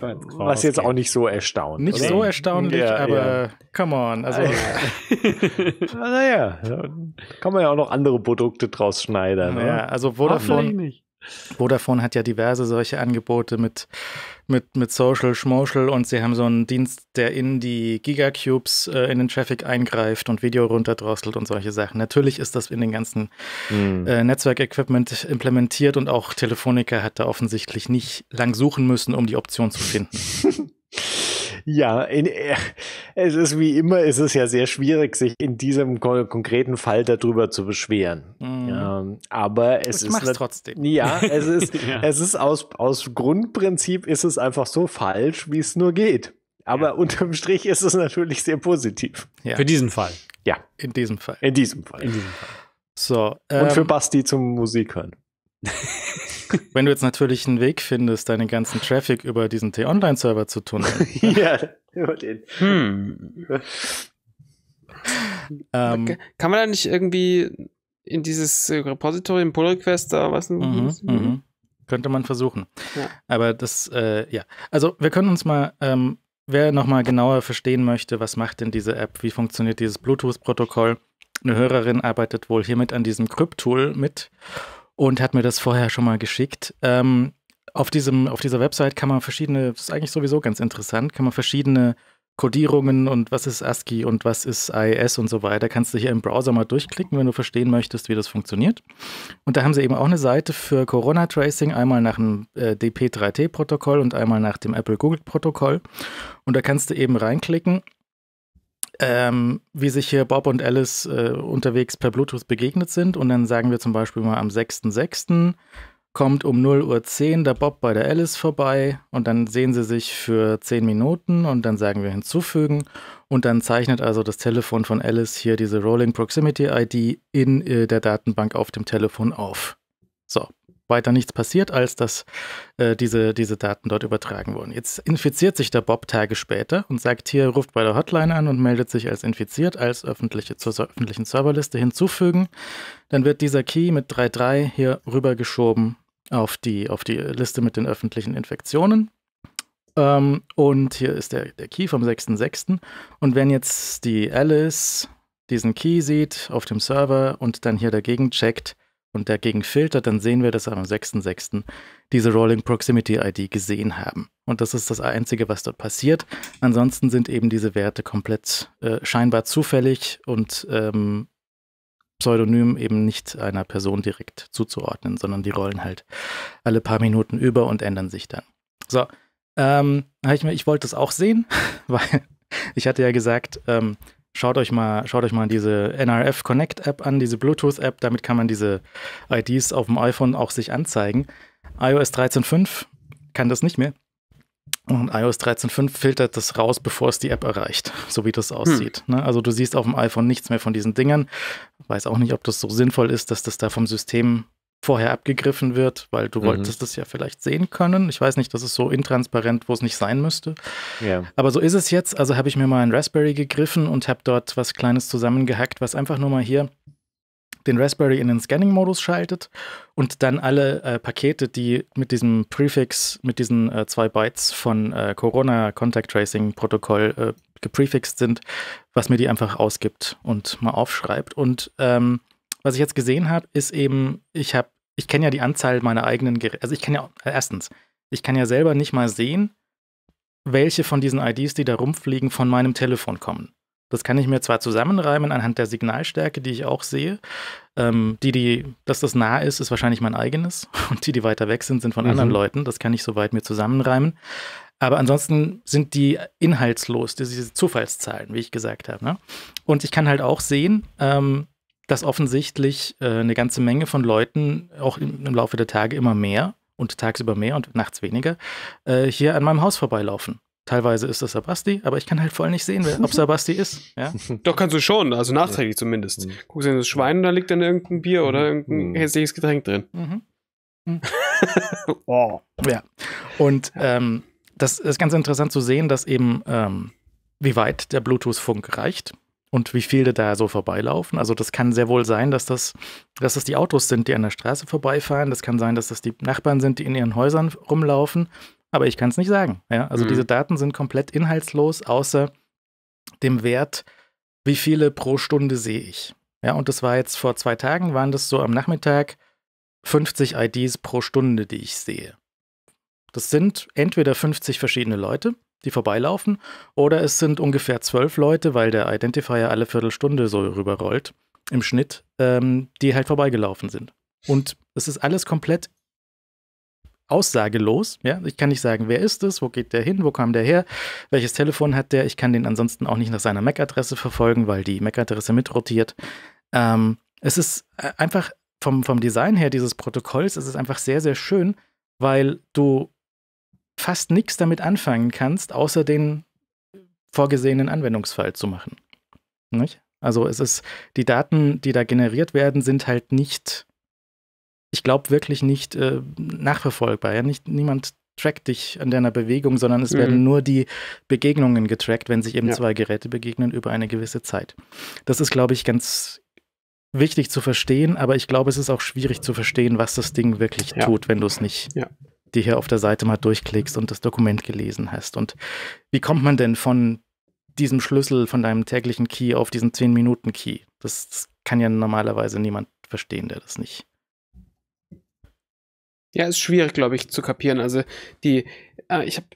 ja, was jetzt auch nicht so erstaunt. Nicht oder? so erstaunlich, ja, aber ja. come on. Also. Ah, naja, kann man ja auch noch andere Produkte draus schneiden. Ja, ne? also Vodafone, Vodafone hat ja diverse solche Angebote mit mit, mit Social Schmoschel und sie haben so einen Dienst, der in die Gigacubes äh, in den Traffic eingreift und Video runterdrosselt und solche Sachen. Natürlich ist das in den ganzen mhm. äh, Netzwerkequipment implementiert und auch Telefonica hat da offensichtlich nicht lang suchen müssen, um die Option zu finden. Ja, in, äh, es ist wie immer, ist es ja sehr schwierig, sich in diesem konkreten Fall darüber zu beschweren. Mm. Ähm, aber es ich ist mach's trotzdem. Ja, es ist, ja. es ist aus, aus Grundprinzip ist es einfach so falsch, wie es nur geht. Aber ja. unterm Strich ist es natürlich sehr positiv. Ja. Für diesen Fall. Ja. In diesem Fall. In diesem Fall. In diesem Fall. So. Ähm, Und für ähm, Basti zum Musik hören. Wenn du jetzt natürlich einen Weg findest, deinen ganzen Traffic über diesen T-Online-Server zu tun. ja, über den. Hm. Ähm, Kann man da nicht irgendwie in dieses äh, Repository, im Pull Request, da was? Mhm, mhm, mhm. Könnte man versuchen. Ja. Aber das, äh, ja. Also, wir können uns mal ähm, wer nochmal genauer verstehen möchte, was macht denn diese App, wie funktioniert dieses Bluetooth-Protokoll. Eine Hörerin arbeitet wohl hiermit an diesem Crypt-Tool mit und hat mir das vorher schon mal geschickt. Ähm, auf, diesem, auf dieser Website kann man verschiedene, das ist eigentlich sowieso ganz interessant, kann man verschiedene Codierungen und was ist ASCII und was ist AES und so weiter, kannst du hier im Browser mal durchklicken, wenn du verstehen möchtest, wie das funktioniert. Und da haben sie eben auch eine Seite für Corona-Tracing, einmal nach dem äh, DP3T-Protokoll und einmal nach dem Apple-Google-Protokoll. Und da kannst du eben reinklicken ähm, wie sich hier Bob und Alice äh, unterwegs per Bluetooth begegnet sind. Und dann sagen wir zum Beispiel mal am 6.6. kommt um 0.10 Uhr der Bob bei der Alice vorbei und dann sehen sie sich für 10 Minuten und dann sagen wir hinzufügen. Und dann zeichnet also das Telefon von Alice hier diese Rolling Proximity ID in äh, der Datenbank auf dem Telefon auf. So weiter nichts passiert, als dass äh, diese, diese Daten dort übertragen wurden. Jetzt infiziert sich der Bob Tage später und sagt hier, ruft bei der Hotline an und meldet sich als infiziert, als öffentliche, zur öffentlichen Serverliste hinzufügen. Dann wird dieser Key mit 3.3 hier rübergeschoben auf die, auf die Liste mit den öffentlichen Infektionen. Ähm, und hier ist der, der Key vom 6.6. Und wenn jetzt die Alice diesen Key sieht auf dem Server und dann hier dagegen checkt, und dagegen filtert, dann sehen wir, dass wir am 6.6. diese Rolling Proximity ID gesehen haben. Und das ist das Einzige, was dort passiert. Ansonsten sind eben diese Werte komplett äh, scheinbar zufällig und ähm, pseudonym eben nicht einer Person direkt zuzuordnen, sondern die rollen halt alle paar Minuten über und ändern sich dann. So, ähm, ich, ich wollte es auch sehen, weil ich hatte ja gesagt, ähm, Schaut euch mal, schaut euch mal diese NRF Connect App an, diese Bluetooth App. Damit kann man diese IDs auf dem iPhone auch sich anzeigen. iOS 13.5 kann das nicht mehr. Und iOS 13.5 filtert das raus, bevor es die App erreicht, so wie das hm. aussieht. Hm. Also du siehst auf dem iPhone nichts mehr von diesen Dingern. Weiß auch nicht, ob das so sinnvoll ist, dass das da vom System vorher abgegriffen wird, weil du mhm. wolltest es ja vielleicht sehen können. Ich weiß nicht, das ist so intransparent, wo es nicht sein müsste. Yeah. Aber so ist es jetzt. Also habe ich mir mal ein Raspberry gegriffen und habe dort was Kleines zusammengehackt, was einfach nur mal hier den Raspberry in den Scanning-Modus schaltet und dann alle äh, Pakete, die mit diesem Prefix, mit diesen äh, zwei Bytes von äh, Corona Contact Tracing Protokoll äh, geprefixt sind, was mir die einfach ausgibt und mal aufschreibt. Und ähm, was ich jetzt gesehen habe, ist eben, ich habe, ich kenne ja die Anzahl meiner eigenen Geräte. Also ich kann ja, äh, erstens, ich kann ja selber nicht mal sehen, welche von diesen IDs, die da rumfliegen, von meinem Telefon kommen. Das kann ich mir zwar zusammenreimen anhand der Signalstärke, die ich auch sehe. Ähm, die, die, dass das nah ist, ist wahrscheinlich mein eigenes. Und die, die weiter weg sind, sind von mhm. anderen Leuten. Das kann ich soweit mir zusammenreimen. Aber ansonsten sind die inhaltslos, diese Zufallszahlen, wie ich gesagt habe. Ne? Und ich kann halt auch sehen, ähm, dass offensichtlich äh, eine ganze Menge von Leuten, auch im, im, Laufe der Tage immer mehr und tagsüber mehr und nachts weniger, äh, hier an meinem Haus vorbeilaufen. Teilweise ist das Sabasti, aber ich kann halt voll nicht sehen, ob Sabasti ist. Ja? Doch, kannst du schon, also nachträglich zumindest. Mhm. Guckst du in das Schwein und da liegt dann irgendein Bier oder mhm. irgendein mhm. hässliches Getränk drin. Mhm. Mhm. oh. Ja. Und ähm, das ist ganz interessant zu sehen, dass eben, ähm, wie weit der Bluetooth-Funk reicht und wie viele da so vorbeilaufen. Also das kann sehr wohl sein, dass das, dass das die Autos sind, die an der Straße vorbeifahren. Das kann sein, dass das die Nachbarn sind, die in ihren Häusern rumlaufen. Aber ich kann es nicht sagen. Ja? Also mhm. diese Daten sind komplett inhaltslos, außer dem Wert, wie viele pro Stunde sehe ich. Ja, und das war jetzt vor zwei Tagen, waren das so am Nachmittag 50 IDs pro Stunde, die ich sehe. Das sind entweder 50 verschiedene Leute, die vorbeilaufen, oder es sind ungefähr zwölf Leute, weil der Identifier alle Viertelstunde so rüberrollt, im Schnitt, ähm, die halt vorbeigelaufen sind. Und es ist alles komplett aussagelos. Ja? Ich kann nicht sagen, wer ist es, wo geht der hin, wo kam der her, welches Telefon hat der. Ich kann den ansonsten auch nicht nach seiner MAC-Adresse verfolgen, weil die MAC-Adresse mitrotiert. Ähm, es ist äh, einfach vom, vom Design her dieses Protokolls, es ist einfach sehr, sehr schön, weil du fast nichts damit anfangen kannst, außer den vorgesehenen Anwendungsfall zu machen. Nicht? Also es ist, die Daten, die da generiert werden, sind halt nicht, ich glaube wirklich nicht äh, nachverfolgbar. Ja? Nicht, niemand trackt dich an deiner Bewegung, sondern es mhm. werden nur die Begegnungen getrackt, wenn sich eben ja. zwei Geräte begegnen über eine gewisse Zeit. Das ist, glaube ich, ganz wichtig zu verstehen, aber ich glaube, es ist auch schwierig zu verstehen, was das Ding wirklich ja. tut, wenn du es nicht ja die hier auf der Seite mal durchklickst und das Dokument gelesen hast. Und wie kommt man denn von diesem Schlüssel, von deinem täglichen Key auf diesen 10-Minuten-Key? Das, das kann ja normalerweise niemand verstehen, der das nicht. Ja, ist schwierig, glaube ich, zu kapieren. Also die, äh, ich habe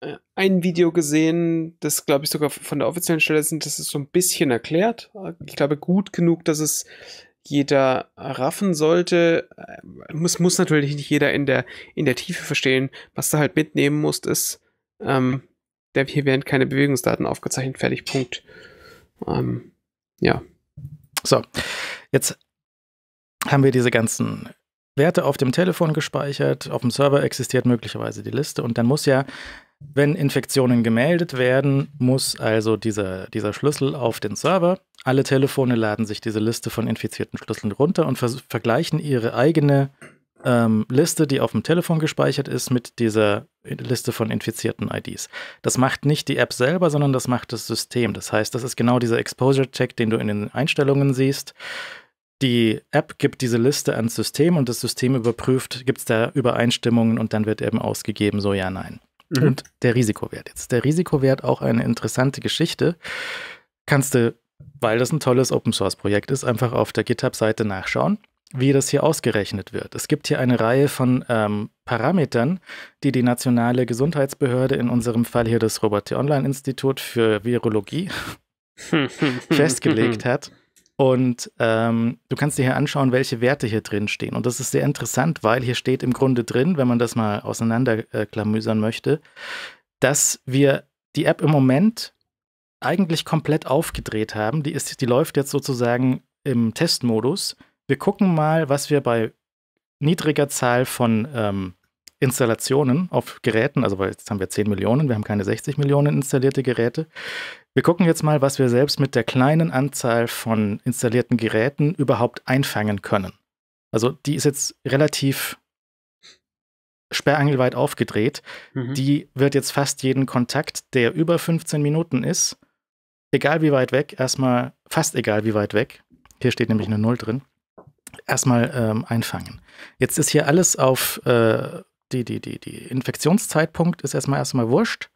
äh, ein Video gesehen, das glaube ich sogar von der offiziellen Stelle sind, das ist so ein bisschen erklärt. Ich glaube gut genug, dass es jeder raffen sollte. Es äh, muss natürlich nicht jeder in der, in der Tiefe verstehen. Was du halt mitnehmen musst, ist, ähm, der, hier werden keine Bewegungsdaten aufgezeichnet, fertig, Punkt. Ähm, ja. So, jetzt haben wir diese ganzen Werte auf dem Telefon gespeichert, auf dem Server existiert möglicherweise die Liste und dann muss ja wenn Infektionen gemeldet werden, muss also dieser, dieser Schlüssel auf den Server. Alle Telefone laden sich diese Liste von infizierten Schlüsseln runter und ver vergleichen ihre eigene ähm, Liste, die auf dem Telefon gespeichert ist, mit dieser Liste von infizierten IDs. Das macht nicht die App selber, sondern das macht das System. Das heißt, das ist genau dieser Exposure-Check, den du in den Einstellungen siehst. Die App gibt diese Liste ans System und das System überprüft, gibt es da Übereinstimmungen und dann wird eben ausgegeben, so ja, nein mhm. und der Risikowert. Jetzt der Risikowert auch eine interessante Geschichte. Kannst du, weil das ein tolles Open Source Projekt ist, einfach auf der GitHub-Seite nachschauen, wie das hier ausgerechnet wird. Es gibt hier eine Reihe von ähm, Parametern, die die nationale Gesundheitsbehörde, in unserem Fall hier das Robert T. Online Institut für Virologie, festgelegt hat. Und ähm, du kannst dir hier anschauen, welche Werte hier drin stehen. Und das ist sehr interessant, weil hier steht im Grunde drin, wenn man das mal auseinanderklamüsern äh, möchte, dass wir die App im Moment eigentlich komplett aufgedreht haben. Die, ist, die läuft jetzt sozusagen im Testmodus. Wir gucken mal, was wir bei niedriger Zahl von ähm, Installationen auf Geräten, also jetzt haben wir 10 Millionen, wir haben keine 60 Millionen installierte Geräte. Wir gucken jetzt mal, was wir selbst mit der kleinen Anzahl von installierten Geräten überhaupt einfangen können. Also die ist jetzt relativ sperrangelweit aufgedreht. Mhm. Die wird jetzt fast jeden Kontakt, der über 15 Minuten ist, egal wie weit weg, erstmal, fast egal wie weit weg, hier steht nämlich eine Null drin, erstmal ähm, einfangen. Jetzt ist hier alles auf äh, die, die, die, die Infektionszeitpunkt ist erstmal erstmal wurscht.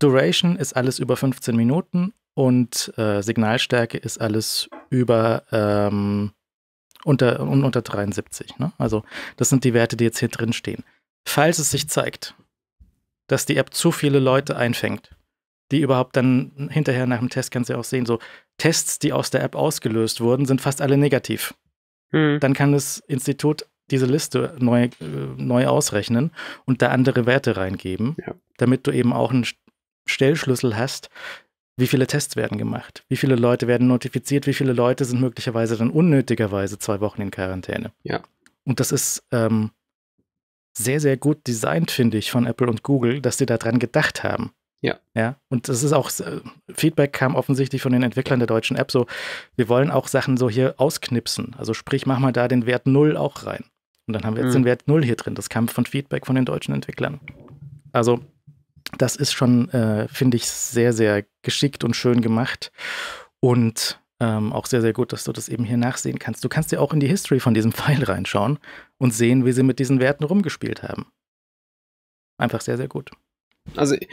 Duration ist alles über 15 Minuten und äh, Signalstärke ist alles über ähm, unter, unter 73. Ne? Also das sind die Werte, die jetzt hier drin stehen. Falls es sich zeigt, dass die App zu viele Leute einfängt, die überhaupt dann hinterher nach dem Test, kannst du ja auch sehen, so Tests, die aus der App ausgelöst wurden, sind fast alle negativ. Mhm. Dann kann das Institut diese Liste neu, äh, neu ausrechnen und da andere Werte reingeben, ja. damit du eben auch einen Stellschlüssel hast, wie viele Tests werden gemacht, wie viele Leute werden notifiziert, wie viele Leute sind möglicherweise dann unnötigerweise zwei Wochen in Quarantäne. Ja. Und das ist ähm, sehr, sehr gut designt, finde ich, von Apple und Google, dass sie daran gedacht haben. Ja. ja. Und das ist auch, äh, Feedback kam offensichtlich von den Entwicklern der deutschen App so, wir wollen auch Sachen so hier ausknipsen. Also sprich, mach mal da den Wert 0 auch rein. Und dann haben wir jetzt mhm. den Wert 0 hier drin. Das kam von Feedback von den deutschen Entwicklern. Also das ist schon, äh, finde ich, sehr, sehr geschickt und schön gemacht. Und ähm, auch sehr, sehr gut, dass du das eben hier nachsehen kannst. Du kannst ja auch in die History von diesem Pfeil reinschauen und sehen, wie sie mit diesen Werten rumgespielt haben. Einfach sehr, sehr gut. Also ich,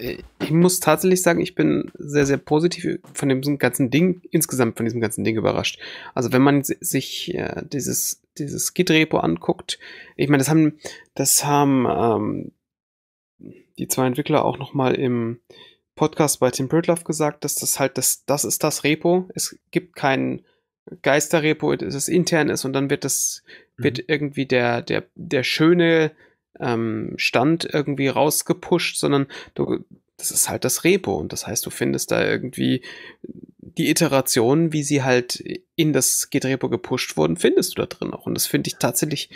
äh, ich muss tatsächlich sagen, ich bin sehr, sehr positiv von dem ganzen Ding, insgesamt von diesem ganzen Ding überrascht. Also wenn man sich äh, dieses dieses Git-Repo anguckt, ich meine, das haben, das haben ähm, die zwei Entwickler auch nochmal im Podcast bei Tim Birdlove gesagt, dass das halt das, das ist das Repo. Es gibt kein Geisterrepo, das intern ist und dann wird das, mhm. wird irgendwie der, der, der schöne ähm, Stand irgendwie rausgepusht, sondern du, das ist halt das Repo und das heißt, du findest da irgendwie die Iterationen, wie sie halt in das G-Repo gepusht wurden, findest du da drin auch. Und das finde ich tatsächlich,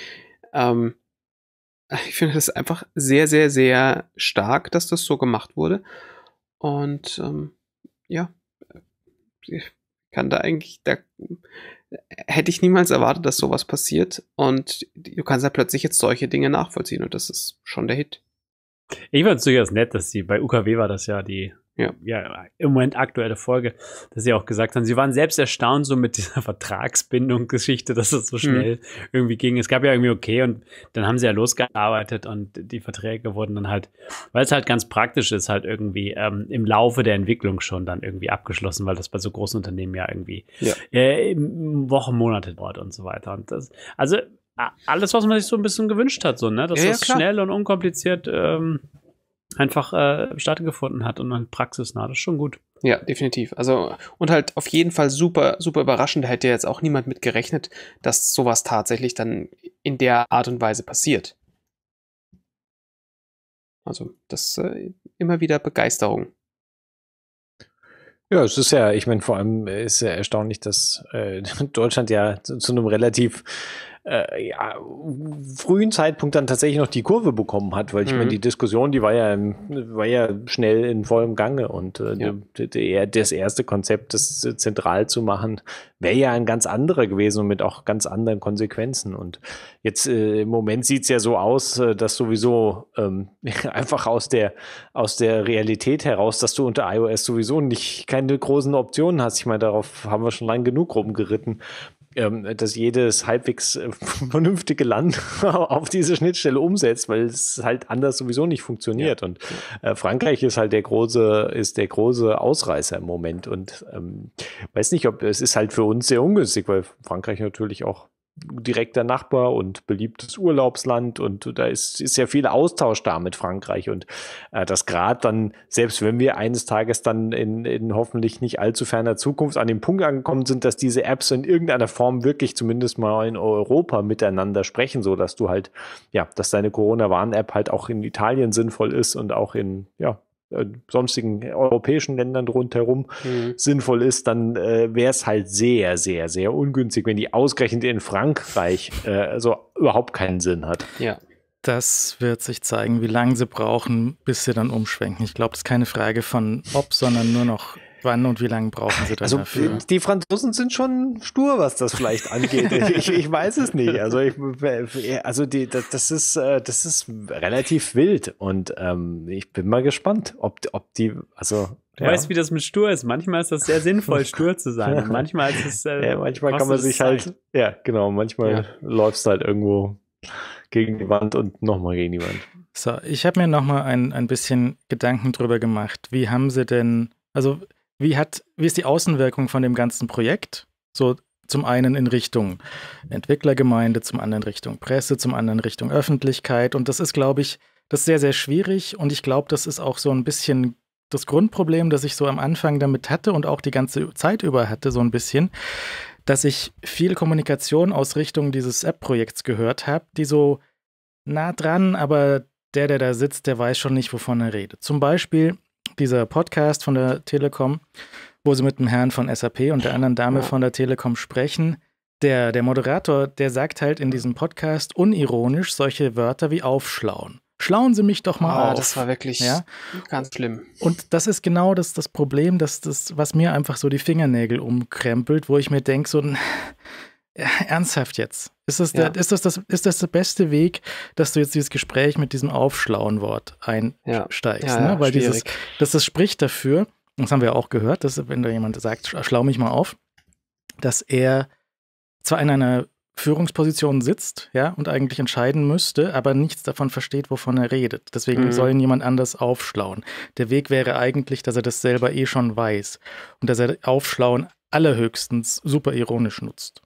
ähm, ich finde das einfach sehr, sehr, sehr stark, dass das so gemacht wurde. Und ähm, ja, äh, ich kann da eigentlich, da hätte ich niemals erwartet, dass sowas passiert. Und du kannst ja plötzlich jetzt solche Dinge nachvollziehen und das ist schon der Hit. Ich fand es durchaus nett, dass sie bei UKW war das ja die ja. ja, im Moment aktuelle Folge, dass sie auch gesagt haben, sie waren selbst erstaunt so mit dieser Vertragsbindung-Geschichte, dass es so mhm. schnell mhm. irgendwie ging. Es gab ja irgendwie okay und dann haben sie ja losgearbeitet und die Verträge wurden dann halt, weil es halt ganz praktisch ist, halt irgendwie ähm, im Laufe der Entwicklung schon dann irgendwie abgeschlossen, weil das bei so großen Unternehmen ja irgendwie ja. Äh, Wochen, Monate dauert und so weiter. Und das, also alles, was man sich so ein bisschen gewünscht hat, so, ne? Dass ja, das ja, schnell und unkompliziert ähm, einfach äh, stattgefunden hat und dann praxisnah. Das ist schon gut. Ja, definitiv. Also, und halt auf jeden Fall super, super überraschend. Da hätte jetzt auch niemand mit gerechnet, dass sowas tatsächlich dann in der Art und Weise passiert. Also, das äh, immer wieder Begeisterung. Ja, es ist ja, ich meine, vor allem ist ja erstaunlich, dass äh, Deutschland ja zu, zu einem relativ äh, ja, frühen Zeitpunkt dann tatsächlich noch die Kurve bekommen hat, weil ich mhm. meine, die Diskussion, die war ja, war ja schnell in vollem Gange und äh, ja. der, das erste Konzept, das zentral zu machen, wäre ja ein ganz anderer gewesen und mit auch ganz anderen Konsequenzen. Und jetzt äh, im Moment sieht es ja so aus, äh, dass sowieso ähm, einfach aus der, aus der Realität heraus, dass du unter iOS sowieso nicht keine großen Optionen hast. Ich meine, darauf haben wir schon lange genug rumgeritten. Ähm, dass jedes halbwegs äh, vernünftige Land auf diese Schnittstelle umsetzt, weil es halt anders sowieso nicht funktioniert. Ja. Und äh, Frankreich ist halt der große, ist der große Ausreißer im Moment. Und ähm, weiß nicht, ob es ist halt für uns sehr ungünstig, weil Frankreich natürlich auch direkter Nachbar und beliebtes Urlaubsland und da ist, ist ja viel Austausch da mit Frankreich und äh, das gerade dann, selbst wenn wir eines Tages dann in, in hoffentlich nicht allzu ferner Zukunft an dem Punkt angekommen sind, dass diese Apps in irgendeiner Form wirklich zumindest mal in Europa miteinander sprechen, sodass du halt, ja, dass deine Corona-Warn-App halt auch in Italien sinnvoll ist und auch in, ja, äh, sonstigen europäischen Ländern rundherum mhm. sinnvoll ist, dann äh, wäre es halt sehr, sehr, sehr ungünstig, wenn die ausgerechnet in Frankreich äh, also überhaupt keinen Sinn hat. Ja. Das wird sich zeigen, wie lange sie brauchen, bis sie dann umschwenken. Ich glaube, das ist keine Frage von ob, sondern nur noch Wann und wie lange brauchen sie das? also, dafür? Die Franzosen sind schon stur, was das vielleicht angeht. ich, ich, weiß es nicht. Also, ich, also die, das, ist, äh, das ist relativ wild und ähm, ich bin mal gespannt, ob, ob die, also Du ja. weißt, wie das mit stur ist. Manchmal ist das sehr sinnvoll, stur zu sein. Und manchmal ist es. Äh, ja, manchmal kann man sich halt. Zeit. Ja, genau. Manchmal ja. läufst du halt irgendwo gegen die Wand und nochmal gegen die Wand. So, ich habe mir nochmal ein, ein bisschen Gedanken drüber gemacht. Wie haben sie denn. Also, wie, hat, wie ist die Außenwirkung von dem ganzen Projekt? So zum einen in Richtung Entwicklergemeinde, zum anderen Richtung Presse, zum anderen Richtung Öffentlichkeit. Und das ist, glaube ich, das ist sehr, sehr schwierig. Und ich glaube, das ist auch so ein bisschen das Grundproblem, das ich so am Anfang damit hatte und auch die ganze Zeit über hatte, so ein bisschen, dass ich viel Kommunikation aus Richtung dieses App-Projekts gehört habe, die so nah dran, aber der, der da sitzt, der weiß schon nicht, wovon er redet. Zum Beispiel dieser Podcast von der Telekom, wo sie mit dem Herrn von SAP und der anderen Dame von der Telekom sprechen. Der, der Moderator, der sagt halt in diesem Podcast unironisch solche Wörter wie aufschlauen. Schlauen Sie mich doch mal oh, auf. Das war wirklich ja? ganz schlimm. Und das ist genau das, das Problem, dass das, was mir einfach so die Fingernägel umkrempelt, wo ich mir denke, so, ein. Ernsthaft jetzt? Ist das, der, ja. ist, das das, ist das der beste Weg, dass du jetzt dieses Gespräch mit diesem aufschlauen Wort einsteigst? Ja. Ne? Ja, ne? Weil dieses, dass das spricht dafür, das haben wir auch gehört, dass wenn da jemand sagt, schlau mich mal auf, dass er zwar in einer Führungsposition sitzt, ja, und eigentlich entscheiden müsste, aber nichts davon versteht, wovon er redet. Deswegen mhm. soll ihn jemand anders aufschlauen. Der Weg wäre eigentlich, dass er das selber eh schon weiß und dass er aufschlauen allerhöchstens super ironisch nutzt.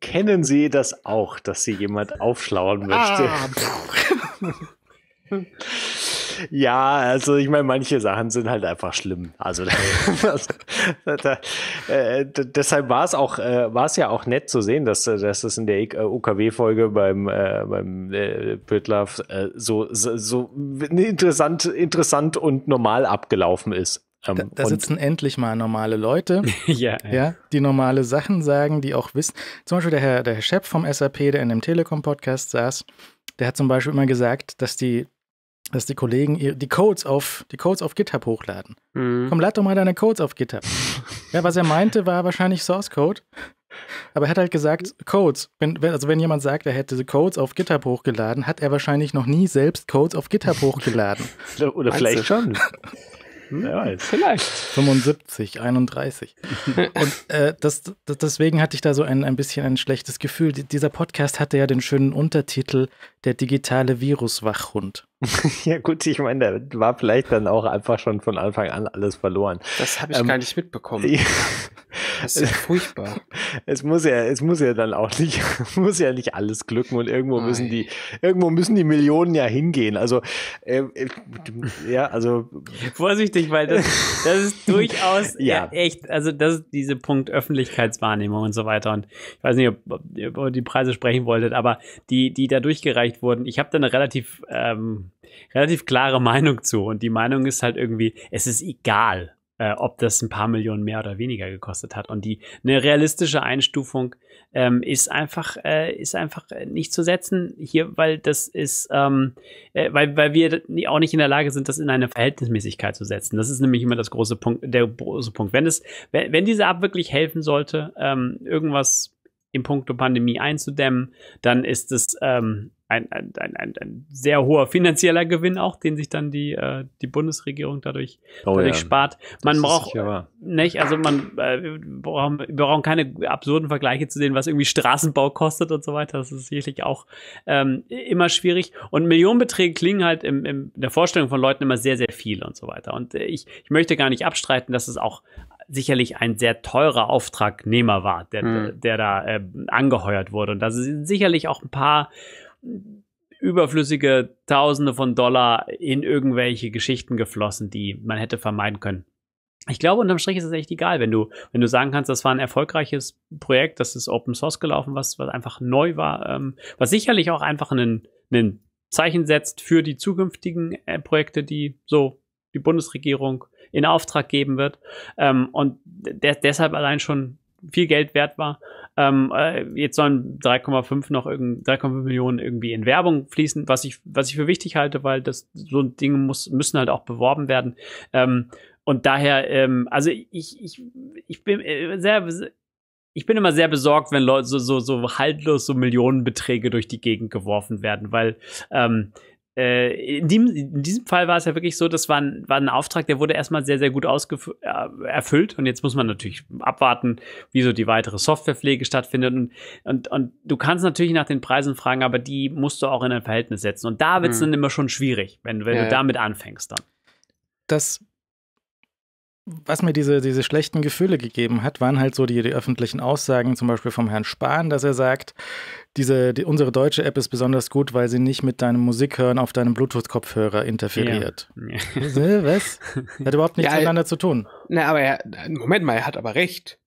Kennen Sie das auch, dass Sie jemand aufschlauen ah. möchte? Ah, ja, also ich meine, manche Sachen sind halt einfach schlimm. Also, also da, äh, deshalb war es auch, äh, war es ja auch nett zu sehen, dass, äh, dass das in der OKW-Folge äh, beim, äh, beim äh, Pötlaff äh, so, so, so ne, interessant, interessant und normal abgelaufen ist. Ähm, da, da sitzen endlich mal normale Leute, ja, ja. ja, die normale Sachen sagen, die auch wissen. Zum Beispiel der Herr, der Herr Schepp vom SAP, der in dem Telekom-Podcast saß, der hat zum Beispiel immer gesagt, dass die, dass die Kollegen die, Codes auf, die Codes auf GitHub hochladen. Mhm. Komm, lad doch mal deine Codes auf GitHub. ja, was er meinte, war wahrscheinlich Source Code. Aber er hat halt gesagt, Codes. Wenn, also wenn jemand sagt, er hätte Codes auf GitHub hochgeladen, hat er wahrscheinlich noch nie selbst Codes auf GitHub hochgeladen. Oder vielleicht schon. Hm? Wer weiß, vielleicht. 75, 31. Und äh, das, das, deswegen hatte ich da so ein, ein bisschen ein schlechtes Gefühl. dieser Podcast hatte ja den schönen Untertitel Der digitale Viruswachhund. ja gut, ich meine, da war vielleicht dann auch einfach schon von Anfang an alles verloren. Das habe ich ähm, gar nicht mitbekommen. Ja. Das ist ja furchtbar. Es muss ja, es muss ja dann auch nicht, muss ja nicht alles glücken und irgendwo Nein. müssen die, irgendwo müssen die Millionen ja hingehen. Also äh, äh, ja, also vorsichtig, weil das, das ist durchaus ja. E-, echt, also das ist diese Punkt Öffentlichkeitswahrnehmung und so weiter. Und ich weiß nicht, ob, ihr über die Preise sprechen wolltet, aber die, die da durchgereicht wurden, ich habe da eine relativ ähm, relativ klare Meinung zu. Und die Meinung ist halt irgendwie, es ist egal, äh, ob das ein paar Millionen mehr oder weniger gekostet hat. Und die eine realistische Einstufung ähm, ist einfach äh, ist einfach äh, nicht zu setzen hier, weil das ist, ähm, äh, weil weil wir auch nicht in der Lage sind, das in eine Verhältnismäßigkeit zu setzen. Das ist nämlich immer das große Punkt, der große Punkt. Wenn es wenn, wenn diese App wirklich helfen sollte, ähm, irgendwas in puncto Pandemie einzudämmen, dann ist es ähm, ein, ein, ein, ein, sehr hoher finanzieller Gewinn auch, den sich dann die, äh, die Bundesregierung dadurch, oh, dadurch ja. spart. Man das braucht nicht, also man äh, brauchen, wir brauchen keine absurden Vergleiche zu sehen, was irgendwie Straßenbau kostet und so weiter. Das ist sicherlich auch ähm, immer schwierig. Und Millionenbeträge klingen halt im, im, in der Vorstellung von Leuten immer sehr, sehr viel und so weiter. Und äh, ich, ich möchte gar nicht abstreiten, dass es auch sicherlich ein sehr teurer Auftragnehmer war, der, mhm. der da äh, angeheuert wurde. Und da sind sicherlich auch ein paar überflüssige Tausende von Dollar in irgendwelche Geschichten geflossen, die man hätte vermeiden können. Ich glaube, unterm Strich ist es echt egal, wenn du, wenn du sagen kannst, das war ein erfolgreiches Projekt, das ist Open Source gelaufen, was, was einfach neu war, ähm, was sicherlich auch einfach ein, einen Zeichen setzt für die zukünftigen äh, Projekte, die so die Bundesregierung in Auftrag geben wird ähm, und der, deshalb allein schon viel Geld wert war. Ähm, äh, jetzt sollen 3,5 noch 3,5 Millionen irgendwie in Werbung fließen, was ich was ich für wichtig halte, weil das so Dinge muss müssen halt auch beworben werden. Ähm, und daher, ähm, also ich, ich, ich bin äh, sehr, ich bin immer sehr besorgt, wenn Leute so, so, so haltlos so Millionenbeträge durch die Gegend geworfen werden, weil ähm, äh, in, dem, in, diesem Fall war es ja wirklich so, das war ein, war ein Auftrag, der wurde erstmal sehr, sehr gut äh, erfüllt. Und jetzt muss man natürlich abwarten, wie so die weitere Softwarepflege stattfindet. Und, und, und, du kannst natürlich nach den Preisen fragen, aber die musst du auch in ein Verhältnis setzen. Und da wird es hm. dann immer schon schwierig, wenn, wenn ja, du damit anfängst dann. Das was mir diese, diese schlechten Gefühle gegeben hat, waren halt so die, die öffentlichen Aussagen, zum Beispiel vom Herrn Spahn, dass er sagt, diese, die, unsere deutsche App ist besonders gut, weil sie nicht mit deinem Musikhören auf deinem Bluetooth-Kopfhörer interferiert. Ja. Was? Hat überhaupt nichts ja, miteinander zu tun. Na, aber er, Moment mal, er hat aber recht.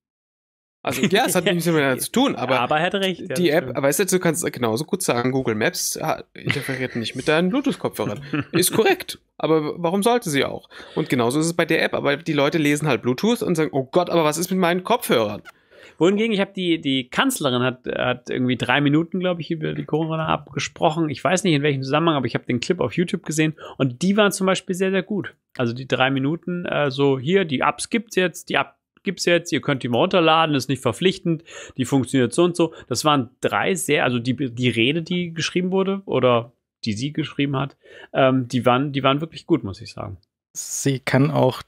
Also ja, es hat nichts miteinander zu tun, aber, aber er hat recht. Ja, die App, stimmt. weißt du, du kannst genauso gut sagen, Google Maps interferiert nicht mit deinen Bluetooth-Kopfhörern. ist korrekt, aber warum sollte sie auch? Und genauso ist es bei der App, aber die Leute lesen halt Bluetooth und sagen, oh Gott, aber was ist mit meinen Kopfhörern? Wohingegen, ich habe die, die Kanzlerin hat, hat irgendwie drei Minuten, glaube ich, über die Corona abgesprochen. Ich weiß nicht in welchem Zusammenhang, aber ich habe den Clip auf YouTube gesehen und die waren zum Beispiel sehr, sehr gut. Also die drei Minuten, äh, so hier, die Apps gibt es jetzt, die App gibt es jetzt, ihr könnt die mal runterladen, ist nicht verpflichtend, die funktioniert so und so. Das waren drei sehr, also die, die Rede, die geschrieben wurde oder die sie geschrieben hat, ähm, die, waren, die waren wirklich gut, muss ich sagen. Sie kann auch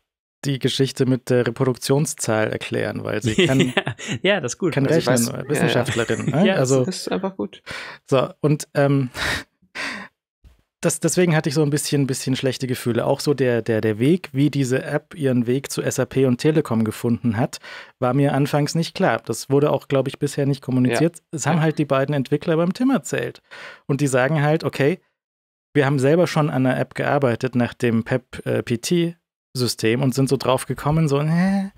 die Geschichte mit der Reproduktionszahl erklären, weil sie kann, ja, das ist gut. kann also rechnen, weiß, Wissenschaftlerin. Ja, ja. Ne? ja, also, das ist einfach gut. So, und ähm, das, deswegen hatte ich so ein bisschen, bisschen schlechte Gefühle. Auch so der, der, der Weg, wie diese App ihren Weg zu SAP und Telekom gefunden hat, war mir anfangs nicht klar. Das wurde auch, glaube ich, bisher nicht kommuniziert. Es ja. haben halt die beiden Entwickler beim Tim erzählt. Und die sagen halt, okay, wir haben selber schon an einer App gearbeitet nach dem PEP-PT-System äh, und sind so drauf gekommen, so, äh,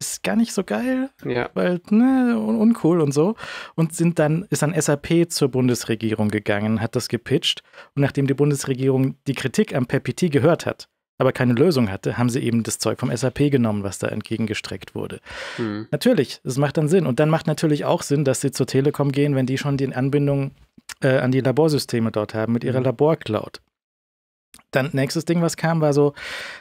ist gar nicht so geil, ja. weil ne, uncool und so. Und sind dann, ist dann SAP zur Bundesregierung gegangen, hat das gepitcht. Und nachdem die Bundesregierung die Kritik am PPT gehört hat, aber keine Lösung hatte, haben sie eben das Zeug vom SAP genommen, was da entgegengestreckt wurde. Mhm. Natürlich, das macht dann Sinn. Und dann macht natürlich auch Sinn, dass sie zur Telekom gehen, wenn die schon die Anbindung äh, an die Laborsysteme dort haben mit ihrer hm. Laborcloud. Dann nächstes Ding, was kam, war so,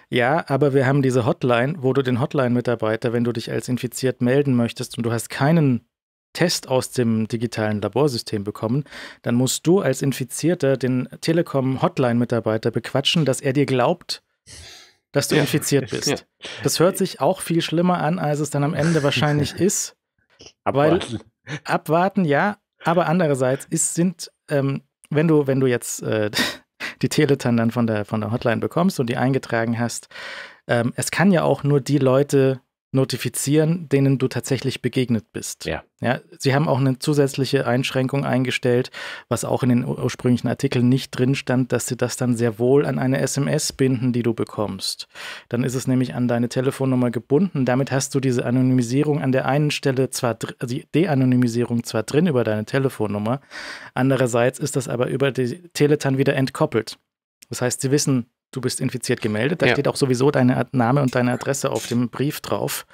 ja, aber wir haben diese Hotline, wo du den Hotline-Mitarbeiter, wenn du dich als infiziert melden möchtest und du hast keinen Test aus dem digitalen Laborsystem bekommen, dann musst du als Infizierter den Telekom-Hotline-Mitarbeiter bequatschen, dass er dir glaubt, dass du ja. infiziert bist. Ja. Das hört sich auch viel schlimmer an, als es dann am Ende wahrscheinlich ist. Abwarten. Weil abwarten, ja, aber andererseits ist, sind, ähm, wenn du, wenn du jetzt äh, die Teletan dann von der, von der Hotline bekommst und die eingetragen hast. Ähm, es kann ja auch nur die Leute notifizieren, denen du tatsächlich begegnet bist. Ja. ja. Sie haben auch eine zusätzliche Einschränkung eingestellt, was auch in den ursprünglichen Artikeln nicht drin stand, dass sie das dann sehr wohl an eine SMS binden, die du bekommst. Dann ist es nämlich an deine Telefonnummer gebunden. Damit hast du diese Anonymisierung an der einen Stelle zwar, also die De-Anonymisierung zwar drin über deine Telefonnummer, andererseits ist das aber über die Teletan wieder entkoppelt. Das heißt, sie wissen, du bist infiziert gemeldet. Da ja. steht auch sowieso dein Name und deine Adresse auf dem Brief drauf.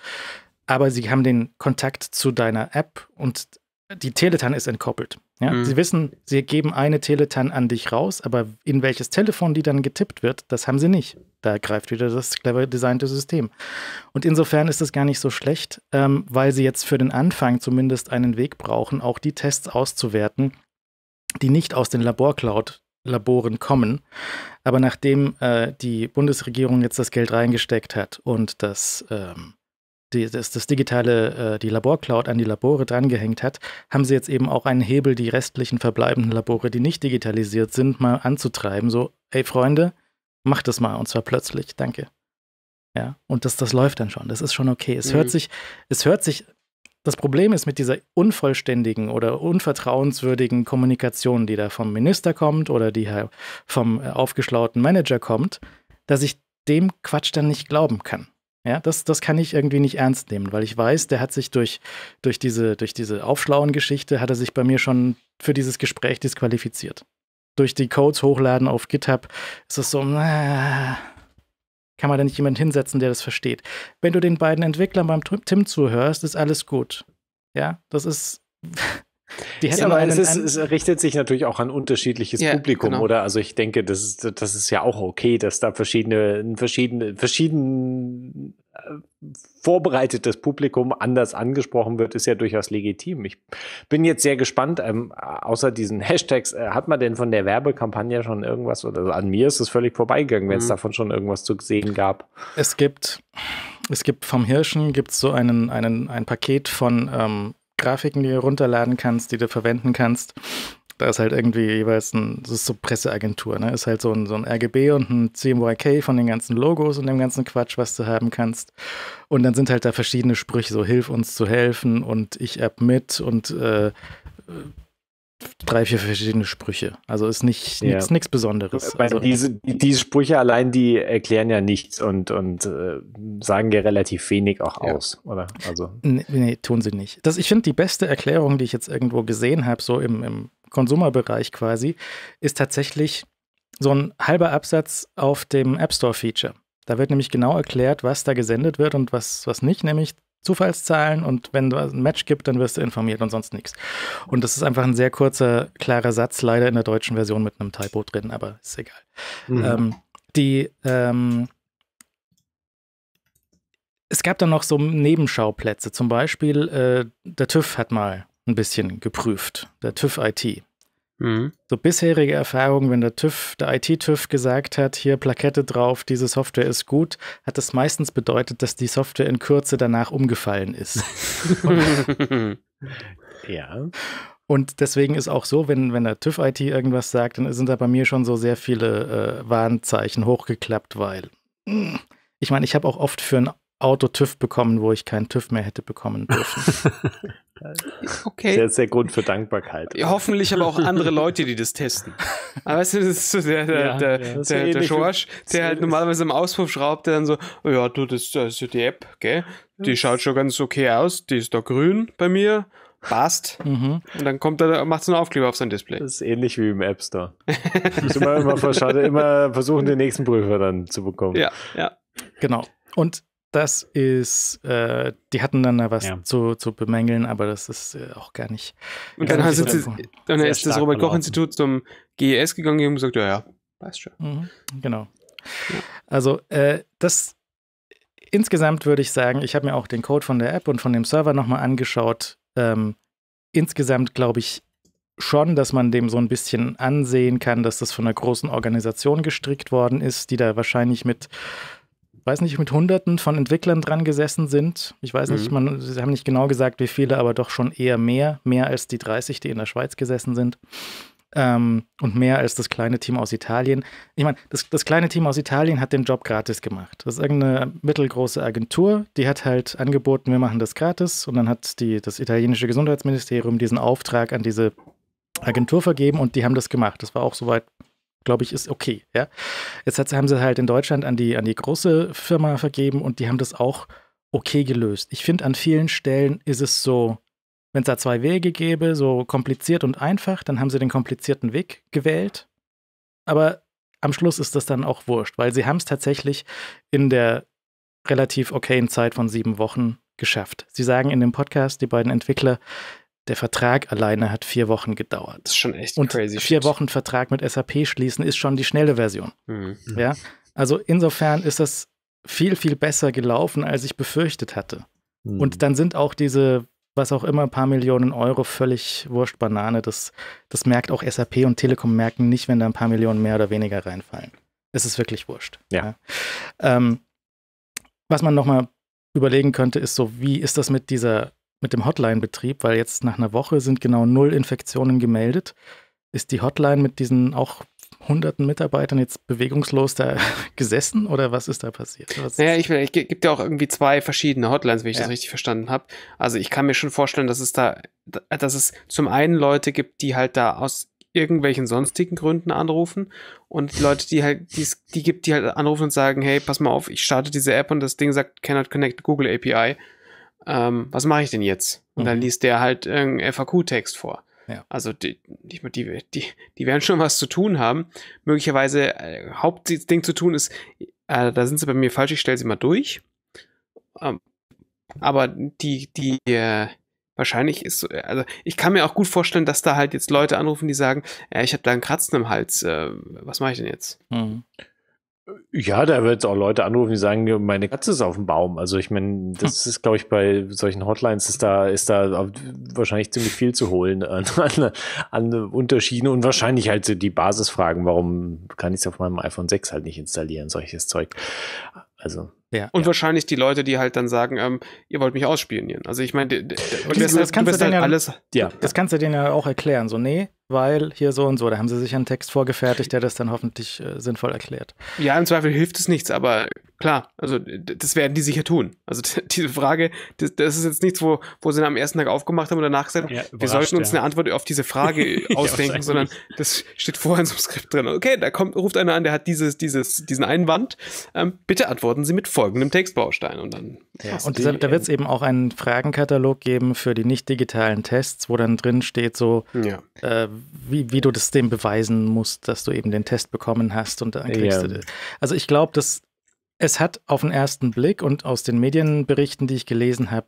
Aber sie haben den Kontakt zu deiner App und die Teletan ist entkoppelt. Ja? Mhm. Sie wissen, sie geben eine Teletan an dich raus, aber in welches Telefon die dann getippt wird, das haben sie nicht. Da greift wieder das clever designte System. Und insofern ist es gar nicht so schlecht, ähm, weil sie jetzt für den Anfang zumindest einen Weg brauchen, auch die Tests auszuwerten, die nicht aus den Laborcloud Laboren kommen. Aber nachdem äh, die Bundesregierung jetzt das Geld reingesteckt hat und das, ähm, die, das, das, digitale, äh, die Laborcloud an die Labore drangehängt hat, haben sie jetzt eben auch einen Hebel, die restlichen verbleibenden Labore, die nicht digitalisiert sind, mal anzutreiben. So, ey Freunde, macht das mal und zwar plötzlich. Danke. Ja, und das, das läuft dann schon. Das ist schon okay. Es mhm. hört sich, es hört sich das Problem ist mit dieser unvollständigen oder unvertrauenswürdigen Kommunikation, die da vom Minister kommt oder die vom äh, aufgeschlauten Manager kommt, dass ich dem Quatsch dann nicht glauben kann. Ja, das, das kann ich irgendwie nicht ernst nehmen, weil ich weiß, der hat sich durch, durch diese, durch diese Aufschlauen-Geschichte, hat er sich bei mir schon für dieses Gespräch disqualifiziert. Durch die Codes hochladen auf GitHub ist es so, na, äh, kann man da nicht jemanden hinsetzen, der das versteht? Wenn du den beiden Entwicklern beim Tim zuhörst, ist alles gut. Ja, das ist. Die hätten ja, aber es, ist, es, richtet sich natürlich auch an unterschiedliches yeah, Publikum, genau. oder? Also ich denke, das ist, das ist ja auch okay, dass da verschiedene, verschiedene, verschieden vorbereitetes Publikum anders angesprochen wird, ist ja durchaus legitim. Ich bin jetzt sehr gespannt, ähm, außer diesen Hashtags, äh, hat man denn von der Werbekampagne schon irgendwas? Oder also an mir ist es völlig vorbeigegangen, wenn es mhm. davon schon irgendwas zu sehen gab. Es gibt, es gibt vom Hirschen gibt es so einen, einen, ein Paket von ähm, Grafiken, die du runterladen kannst, die du verwenden kannst da ist halt irgendwie jeweils ein, das ist so Presseagentur, ne? Ist halt so ein, so ein RGB und ein CMYK von den ganzen Logos und dem ganzen Quatsch, was du haben kannst. Und dann sind halt da verschiedene Sprüche, so hilf uns zu helfen und ich app mit und äh, drei, vier verschiedene Sprüche. Also ist nicht ja. nichts Besonderes. Also diese, diese Sprüche allein, die erklären ja nichts und, und äh, sagen ja relativ wenig auch ja. aus, oder? Also. Nee, nee, tun sie nicht. Das, ich finde, die beste Erklärung, die ich jetzt irgendwo gesehen habe, so im, im Konsumerbereich quasi, ist tatsächlich so ein halber Absatz auf dem App Store-Feature. Da wird nämlich genau erklärt, was da gesendet wird und was, was nicht, nämlich Zufallszahlen und wenn du ein Match gibt, dann wirst du informiert und sonst nichts. Und das ist einfach ein sehr kurzer, klarer Satz, leider in der deutschen Version mit einem Typo drin, aber ist egal. Mhm. Ähm, die, ähm, es gab dann noch so Nebenschauplätze, zum Beispiel äh, der TÜV hat mal ein bisschen geprüft, der TÜV IT. Mhm. So bisherige Erfahrungen, wenn der TÜV, der IT-TÜV gesagt hat, hier Plakette drauf, diese Software ist gut, hat das meistens bedeutet, dass die Software in Kürze danach umgefallen ist. ja. Und deswegen ist auch so, wenn, wenn der TÜV-IT irgendwas sagt, dann sind da bei mir schon so sehr viele äh, Warnzeichen hochgeklappt, weil mh, hm, ich meine, ich habe auch oft für ein Auto TÜV bekommen, wo ich keinen TÜV mehr hätte bekommen dürfen. okay. Das ist der Grund für Dankbarkeit. Ja, hoffentlich aber auch andere Leute, die das testen. Aber weißt du, das ist so der, der, ja, der, ja. der, der George, der halt normalerweise im Auspuff schraubt, der dann so, oh ja, du, das, das ist ja die App, gell? Die schaut schon ganz okay aus, die ist da grün bei mir passt. Mhm. Und dann kommt er, macht so einen Aufkleber auf sein Display. Das ist ähnlich wie im App Store. muss immer, immer, immer versuchen, den nächsten Prüfer dann zu bekommen. Ja, ja. Genau. Und das ist, äh, die hatten dann da was ja. zu, zu bemängeln, aber das ist äh, auch gar nicht. Und dann, nicht sie, dann ist das Robert-Koch-Institut zum GES gegangen und gesagt, ja, ja, passt schon. Mhm, genau. Also äh, das insgesamt würde ich sagen, ich habe mir auch den Code von der App und von dem Server nochmal angeschaut. Ähm, insgesamt glaube ich schon, dass man dem so ein bisschen ansehen kann, dass das von einer großen Organisation gestrickt worden ist, die da wahrscheinlich mit weiß nicht, mit Hunderten von Entwicklern dran gesessen sind. Ich weiß mhm. nicht, man, sie haben nicht genau gesagt, wie viele, aber doch schon eher mehr, mehr als die 30, die in der Schweiz gesessen sind. Ähm, und mehr als das kleine Team aus Italien. Ich meine, das, das, kleine Team aus Italien hat den Job gratis gemacht. Das ist irgendeine mittelgroße Agentur, die hat halt angeboten, wir machen das gratis. Und dann hat die, das italienische Gesundheitsministerium diesen Auftrag an diese Agentur vergeben und die haben das gemacht. Das war auch soweit glaube ich, ist okay. Ja? Jetzt hat, haben sie halt in Deutschland an die, an die große Firma vergeben und die haben das auch okay gelöst. Ich finde, an vielen Stellen ist es so, wenn es da zwei Wege gäbe, so kompliziert und einfach, dann haben sie den komplizierten Weg gewählt. Aber am Schluss ist das dann auch wurscht, weil sie haben es tatsächlich in der relativ okayen Zeit von sieben Wochen geschafft. Sie sagen in dem Podcast, die beiden Entwickler, der Vertrag alleine hat vier Wochen gedauert. Das ist schon echt Und crazy. Vier shit. Wochen Vertrag mit SAP schließen ist schon die schnelle Version. Mhm. mhm. Ja, also insofern ist das viel, viel besser gelaufen, als ich befürchtet hatte. Mhm. Und dann sind auch diese, was auch immer, paar Millionen Euro völlig wurscht Banane. Das, das merkt auch SAP und Telekom merken nicht, wenn da ein paar Millionen mehr oder weniger reinfallen. Es ist wirklich wurscht. Ja. ja. Ähm, was man nochmal überlegen könnte, ist so, wie ist das mit dieser mit dem Hotline-Betrieb, weil jetzt nach einer Woche sind genau null Infektionen gemeldet, ist die Hotline mit diesen auch hunderten Mitarbeitern jetzt bewegungslos da gesessen oder was ist da passiert? Was naja, ich meine, es gibt ja auch irgendwie zwei verschiedene Hotlines, wenn ich ja. das richtig verstanden habe. Also ich kann mir schon vorstellen, dass es da, dass es zum einen Leute gibt, die halt da aus irgendwelchen sonstigen Gründen anrufen und Leute, die halt, die, die gibt, die halt anrufen und sagen, hey, pass mal auf, ich starte diese App und das Ding sagt, cannot connect Google API ähm, was mache ich denn jetzt? Und mhm. dann liest der halt irgendeinen FAQ-Text vor. Ja. Also die, die, die, die werden schon was zu tun haben. Möglicherweise äh, Hauptding zu tun ist, äh, da sind sie bei mir falsch, ich stelle sie mal durch. Ähm, aber die, die, äh, wahrscheinlich ist, äh, also ich kann mir auch gut vorstellen, dass da halt jetzt Leute anrufen, die sagen, äh, ich habe da einen Kratzen im Hals, äh, was mache ich denn jetzt? Mhm. Ja, da wird es auch Leute anrufen, die sagen, meine Katze ist auf dem Baum. Also ich meine, das hm. ist, glaube ich, bei solchen Hotlines ist da, ist da wahrscheinlich ziemlich viel zu holen an, an, an Unterschieden und wahrscheinlich halt so die Basisfragen, warum kann ich es auf meinem iPhone 6 halt nicht installieren, solches Zeug. Also. Ja, und ja. wahrscheinlich die Leute, die halt dann sagen, ähm, ihr wollt mich ausspionieren. Also ich meine, das, das, halt ja, Ja. Das kannst du denen ja auch erklären. So, nee, weil hier so und so. Da haben sie sich einen Text vorgefertigt, der das dann hoffentlich äh, sinnvoll erklärt. Ja, im Zweifel hilft es nichts, aber klar, also das werden die sicher tun. Also diese Frage, das, das, ist jetzt nichts, wo, wo sie am ersten Tag aufgemacht haben und danach gesagt haben, ja, wir sollten uns ja. eine Antwort auf diese Frage äh, ausdenken, ja, sondern das steht vorher in so einem Skript drin. Okay, da kommt, ruft einer an, der hat dieses, dieses, diesen Einwand. Ähm, bitte antworten Sie mit folgendem Textbaustein und dann. und da, da wird es ähm, eben auch einen Fragenkatalog geben für die nicht digitalen Tests, wo dann drin steht so, äh, wie, wie du das dem beweisen musst, dass du eben den Test bekommen hast und dann kriegst ja. du das. Also ich glaube, dass es hat auf den ersten Blick und aus den Medienberichten, die ich gelesen habe,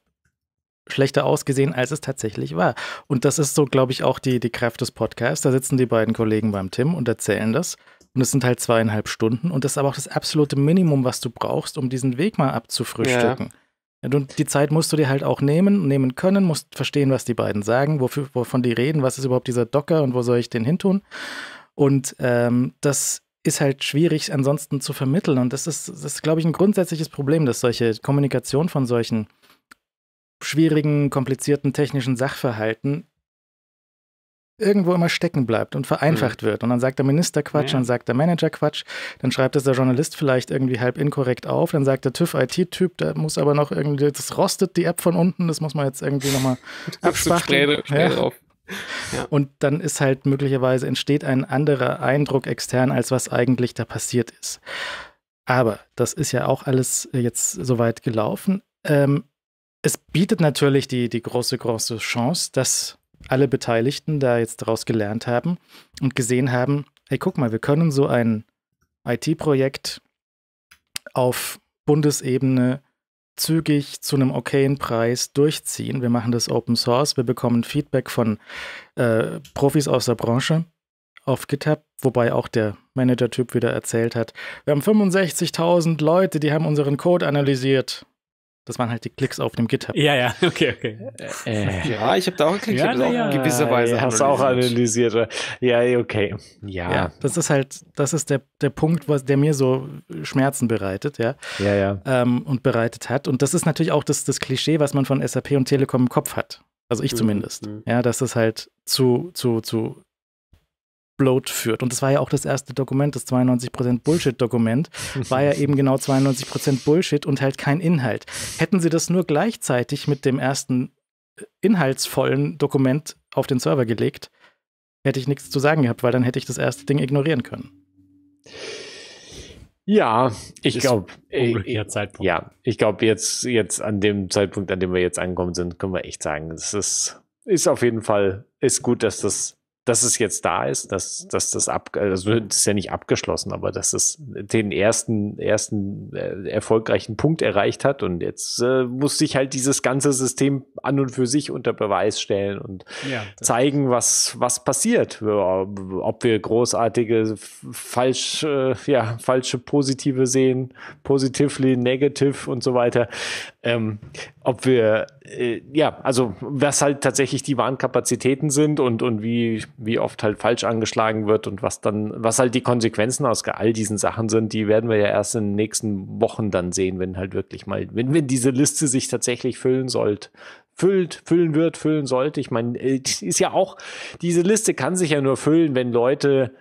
schlechter ausgesehen, als es tatsächlich war. Und das ist so, glaube ich, auch die, die Kraft des Podcasts. Da sitzen die beiden Kollegen beim Tim und erzählen das. Und es sind halt zweieinhalb Stunden. Und das ist aber auch das absolute Minimum, was du brauchst, um diesen Weg mal abzufrühstücken. Ja. Und die Zeit musst du dir halt auch nehmen, nehmen können, musst verstehen, was die beiden sagen, wofür, wovon die reden, was ist überhaupt dieser Docker und wo soll ich den hintun. Und ähm, das ist halt schwierig ansonsten zu vermitteln. Und das ist, das ist, glaube ich, ein grundsätzliches Problem, dass solche Kommunikation von solchen schwierigen, komplizierten technischen Sachverhalten irgendwo immer stecken bleibt und vereinfacht mhm. wird. Und dann sagt der Minister Quatsch, ja. dann sagt der Manager Quatsch, dann schreibt es der Journalist vielleicht irgendwie halb inkorrekt auf, dann sagt der TÜV-IT-Typ, da muss aber noch irgendwie, das rostet die App von unten, das muss man jetzt irgendwie nochmal abspachteln. Spray, ja. ja. Und dann ist halt möglicherweise entsteht ein anderer Eindruck extern, als was eigentlich da passiert ist. Aber das ist ja auch alles jetzt soweit gelaufen. Ähm, es bietet natürlich die, die große, große Chance, dass alle Beteiligten da jetzt daraus gelernt haben und gesehen haben, hey, guck mal, wir können so ein IT-Projekt auf Bundesebene zügig zu einem okayen Preis durchziehen. Wir machen das Open Source, wir bekommen Feedback von äh, Profis aus der Branche auf GitHub, wobei auch der Manager-Typ wieder erzählt hat, wir haben 65.000 Leute, die haben unseren Code analysiert. Das waren halt die Klicks auf dem GitHub. Ja, ja, okay, okay. Äh, äh. ja, ich habe da auch geklickt, ja, ja, in gewisser Weise ja, hast du auch analysiert. Ja, okay. Ja. ja. Das ist halt, das ist der, der Punkt, was, der mir so Schmerzen bereitet, ja. Ja, ja. Ähm, und bereitet hat. Und das ist natürlich auch das, das Klischee, was man von SAP und Telekom im Kopf hat. Also ich mhm. zumindest. Mhm. Ja, dass das halt zu, zu, zu Bloat führt. Und das war ja auch das erste Dokument, das 92% Bullshit-Dokument, war ja eben genau 92% Bullshit und halt kein Inhalt. Hätten sie das nur gleichzeitig mit dem ersten äh, inhaltsvollen Dokument auf den Server gelegt, hätte ich nichts zu sagen gehabt, weil dann hätte ich das erste Ding ignorieren können. Ja, ich glaube, äh, äh, ja, ich glaube jetzt, jetzt an dem Zeitpunkt, an dem wir jetzt angekommen sind, können wir echt sagen, es ist, ist auf jeden Fall, ist gut, dass das dass es jetzt da ist, dass, dass das ab, also das ist ja nicht abgeschlossen, aber dass es den ersten, ersten äh, erfolgreichen Punkt erreicht hat und jetzt äh, muss sich halt dieses ganze System an und für sich unter Beweis stellen und ja, zeigen, was, was passiert, ob wir großartige, falsch, äh, ja, falsche Positive sehen, positively negative und so weiter ähm, ob wir, äh, ja, also was halt tatsächlich die Warenkapazitäten sind und, und wie, wie oft halt falsch angeschlagen wird und was dann, was halt die Konsequenzen aus all diesen Sachen sind, die werden wir ja erst in den nächsten Wochen dann sehen, wenn halt wirklich mal, wenn, wenn diese Liste sich tatsächlich füllen sollte, füllt, füllen wird, füllen sollte. Ich meine, äh, ist ja auch, diese Liste kann sich ja nur füllen, wenn Leute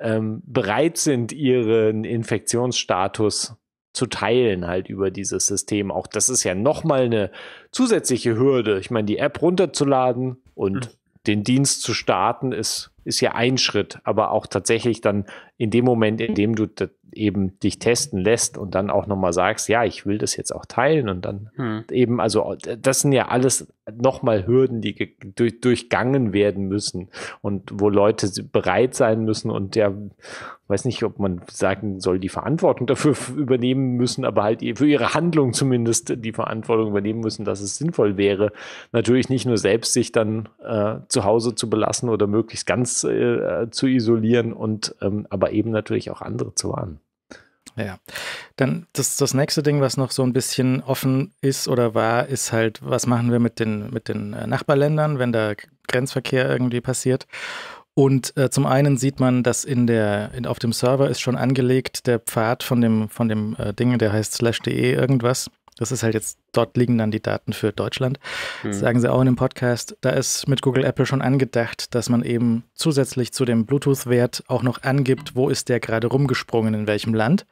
ähm, bereit sind, ihren Infektionsstatus zu teilen halt über dieses System. Auch das ist ja nochmal eine zusätzliche Hürde. Ich meine, die App runterzuladen und mhm. den Dienst zu starten ist, ist ja ein Schritt, aber auch tatsächlich dann in dem Moment, in dem du eben dich testen lässt und dann auch nochmal sagst, ja, ich will das jetzt auch teilen und dann mhm. eben, also das sind ja alles nochmal Hürden, die durch, durchgangen werden müssen und wo Leute bereit sein müssen und der, weiß nicht, ob man sagen soll, die Verantwortung dafür übernehmen müssen, aber halt für ihre Handlung zumindest die Verantwortung übernehmen müssen, dass es sinnvoll wäre. Natürlich nicht nur selbst sich dann äh, zu Hause zu belassen oder möglichst ganz äh, zu isolieren und ähm, aber eben natürlich auch andere zu warnen. Ja, dann das, das nächste Ding, was noch so ein bisschen offen ist oder war, ist halt, was machen wir mit den, mit den äh, Nachbarländern, wenn da Grenzverkehr irgendwie passiert. Und äh, zum einen sieht man, dass in der, in, auf dem Server ist schon angelegt der Pfad von dem, von dem äh, Ding, der heißt slash.de irgendwas das ist halt jetzt, dort liegen dann die Daten für Deutschland, mhm. sagen sie auch in dem Podcast, da ist mit Google Apple schon angedacht, dass man eben zusätzlich zu dem Bluetooth-Wert auch noch angibt, wo ist der gerade rumgesprungen, in welchem Land.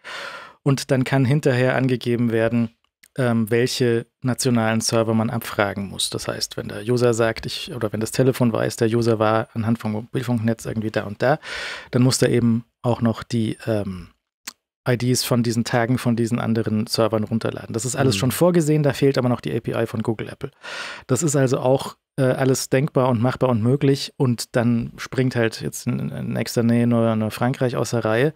Und dann kann hinterher angegeben werden, ähm, welche nationalen Server man abfragen muss. Das heißt, wenn der User sagt, ich, oder wenn das Telefon weiß, der User war anhand vom Mobilfunknetz irgendwie da und da, dann muss da eben auch noch die ähm, IDs von diesen Tagen von diesen anderen Servern runterladen. Das ist alles mhm. schon vorgesehen, da fehlt aber noch die API von Google Apple. Das ist also auch äh, alles denkbar und machbar und möglich und dann springt halt jetzt in, in nächster Nähe nur, nur Frankreich aus der Reihe.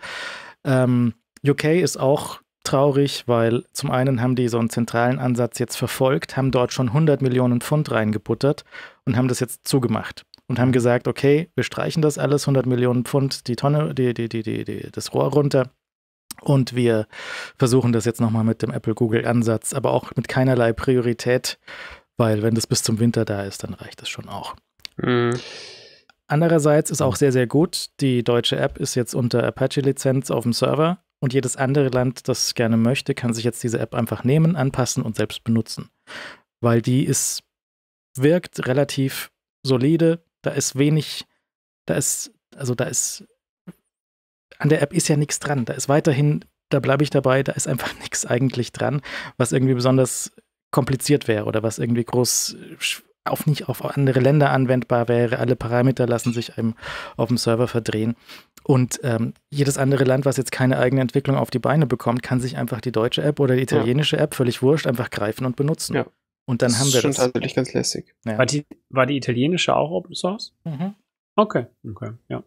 Ähm, UK ist auch traurig, weil zum einen haben die so einen zentralen Ansatz jetzt verfolgt, haben dort schon 100 Millionen Pfund reingebuttert und haben das jetzt zugemacht und haben gesagt, okay, wir streichen das alles, 100 Millionen Pfund die Tonne, die, die, die, die, das Rohr runter und wir versuchen das jetzt nochmal mit dem Apple-Google-Ansatz, aber auch mit keinerlei Priorität, weil wenn das bis zum Winter da ist, dann reicht das schon auch. Mhm. Andererseits ist auch sehr, sehr gut, die deutsche App ist jetzt unter Apache-Lizenz auf dem Server und jedes andere Land, das gerne möchte, kann sich jetzt diese App einfach nehmen, anpassen und selbst benutzen. Weil die ist, wirkt relativ solide, da ist wenig, da ist, also da ist an der App ist ja nichts dran. Da ist weiterhin, da bleibe ich dabei, da ist einfach nichts eigentlich dran, was irgendwie besonders kompliziert wäre oder was irgendwie groß auf nicht auf andere Länder anwendbar wäre. Alle Parameter lassen sich einem auf dem Server verdrehen. Und ähm, jedes andere Land, was jetzt keine eigene Entwicklung auf die Beine bekommt, kann sich einfach die deutsche App oder die italienische ja. App völlig wurscht einfach greifen und benutzen. Ja. Und dann das haben wir schon das. tatsächlich ganz lässig. Ja. War, die, war die italienische auch Open Source? Mhm. Okay, okay, ja.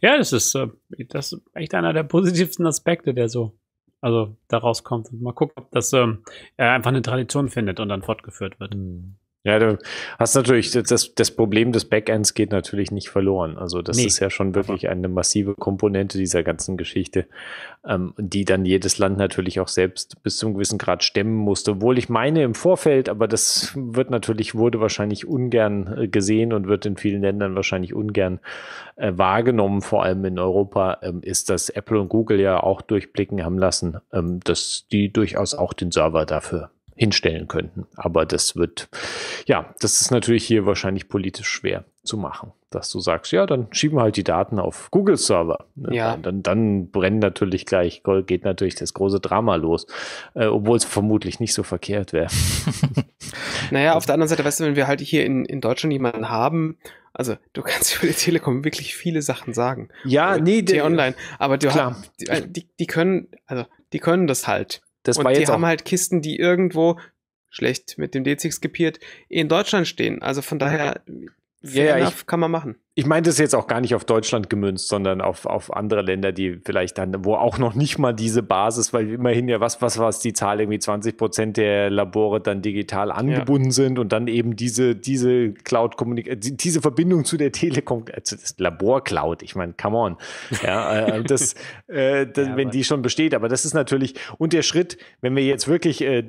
Ja, das ist, äh, das ist echt einer der positivsten Aspekte, der so also daraus kommt. Und mal gucken, ob das ähm, äh, einfach eine Tradition findet und dann fortgeführt wird. Mhm. Ja, du hast natürlich, das, das Problem des Backends geht natürlich nicht verloren. Also das nee, ist ja schon wirklich eine massive Komponente dieser ganzen Geschichte, ähm, die dann jedes Land natürlich auch selbst bis zum gewissen Grad stemmen musste. Obwohl ich meine im Vorfeld, aber das wird natürlich, wurde wahrscheinlich ungern äh, gesehen und wird in vielen Ländern wahrscheinlich ungern äh, wahrgenommen. Vor allem in Europa ähm, ist dass Apple und Google ja auch durchblicken haben lassen, ähm, dass die durchaus auch den Server dafür hinstellen könnten. Aber das wird, ja, das ist natürlich hier wahrscheinlich politisch schwer zu machen, dass du sagst, ja, dann schieben wir halt die Daten auf Google-Server. Ne? Ja. Dann, dann brennen natürlich gleich, geht natürlich das große Drama los, äh, obwohl es vermutlich nicht so verkehrt wäre. naja, auf der anderen Seite, weißt du, wenn wir halt hier in, in Deutschland jemanden haben, also du kannst über die Telekom wirklich viele Sachen sagen. Ja, Oder nee, die online, aber du, klar. Die, äh, die, die können, also die können das halt. Das und war jetzt die haben halt Kisten, die irgendwo schlecht mit dem DCX gepiert in Deutschland stehen. Also von daher ja, ja, ich, kann man machen ich meine das jetzt auch gar nicht auf Deutschland gemünzt, sondern auf, auf andere Länder, die vielleicht dann, wo auch noch nicht mal diese Basis, weil immerhin ja, was, was war es, die Zahl irgendwie 20 Prozent der Labore dann digital angebunden ja. sind und dann eben diese, diese cloud kommunikation äh, diese Verbindung zu der Telekom, also äh, das Labor-Cloud, ich meine, come on. Ja, äh, das, äh, das ja, wenn die schon besteht, aber das ist natürlich, und der Schritt, wenn wir jetzt wirklich äh,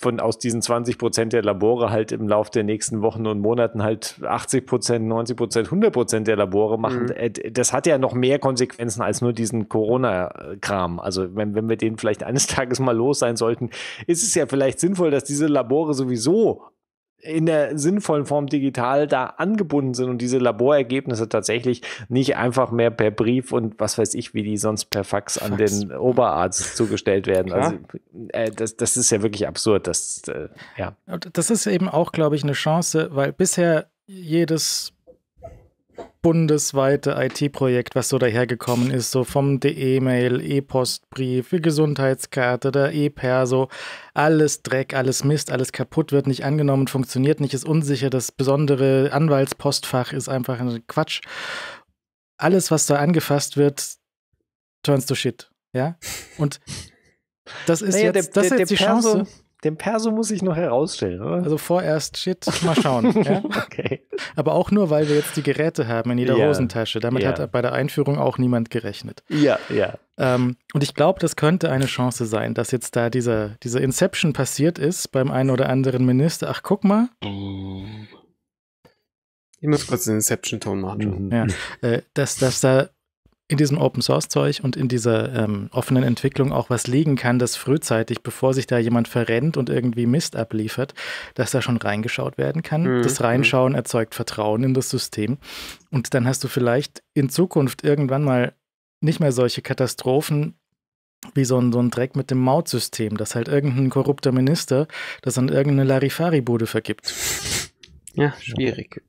von aus diesen 20 Prozent der Labore halt im Laufe der nächsten Wochen und Monaten halt 80 Prozent, 90 Prozent, 100 Prozent Prozent der Labore machen. Mhm. Äh, das hat ja noch mehr Konsequenzen als nur diesen Corona-Kram. Also wenn, wenn wir den vielleicht eines Tages mal los sein sollten, ist es ja vielleicht sinnvoll, dass diese Labore sowieso in der sinnvollen Form digital da angebunden sind und diese Laborergebnisse tatsächlich nicht einfach mehr per Brief und was weiß ich, wie die sonst per Fax, Fax. an den Oberarzt zugestellt werden. Klar. Also äh, das, das ist ja wirklich absurd. Das, äh, ja. Das ist eben auch, glaube ich, eine Chance, weil bisher jedes bundesweite IT-Projekt, was so dahergekommen ist, so vom de mail E-Postbrief, Gesundheitskarte, der E-Perso, alles Dreck, alles Mist, alles kaputt, wird nicht angenommen, funktioniert nicht, ist unsicher, das besondere Anwaltspostfach ist einfach ein Quatsch. Alles, was da angefasst wird, turns to shit, ja? Und das ist naja, jetzt, der, das der, ist jetzt die Perso, Chance. Den Perso muss ich noch herausstellen, oder? Also vorerst shit, mal schauen. ja? Okay. Aber auch nur, weil wir jetzt die Geräte haben in jeder ja. Hosentasche. Damit ja. hat bei der Einführung auch niemand gerechnet. Ja, ja. Ähm, und ich glaube, das könnte eine Chance sein, dass jetzt da dieser, dieser Inception passiert ist beim einen oder anderen Minister. Ach, guck mal. Mm. Ich muss kurz den Inception-Ton machen. Mhm. Ja. Äh, dass, dass da in diesem Open Source Zeug und in dieser ähm, offenen Entwicklung auch was liegen kann, dass frühzeitig, bevor sich da jemand verrennt und irgendwie Mist abliefert, dass da schon reingeschaut werden kann. Mhm. Das mhm. Reinschauen erzeugt Vertrauen in das System. Und dann hast du vielleicht in Zukunft irgendwann mal nicht mehr solche Katastrophen wie so ein, so ein Dreck mit dem Mautsystem, dass halt irgendein korrupter Minister das an irgendeine Larifari-Bude vergibt. Ja, schwierig.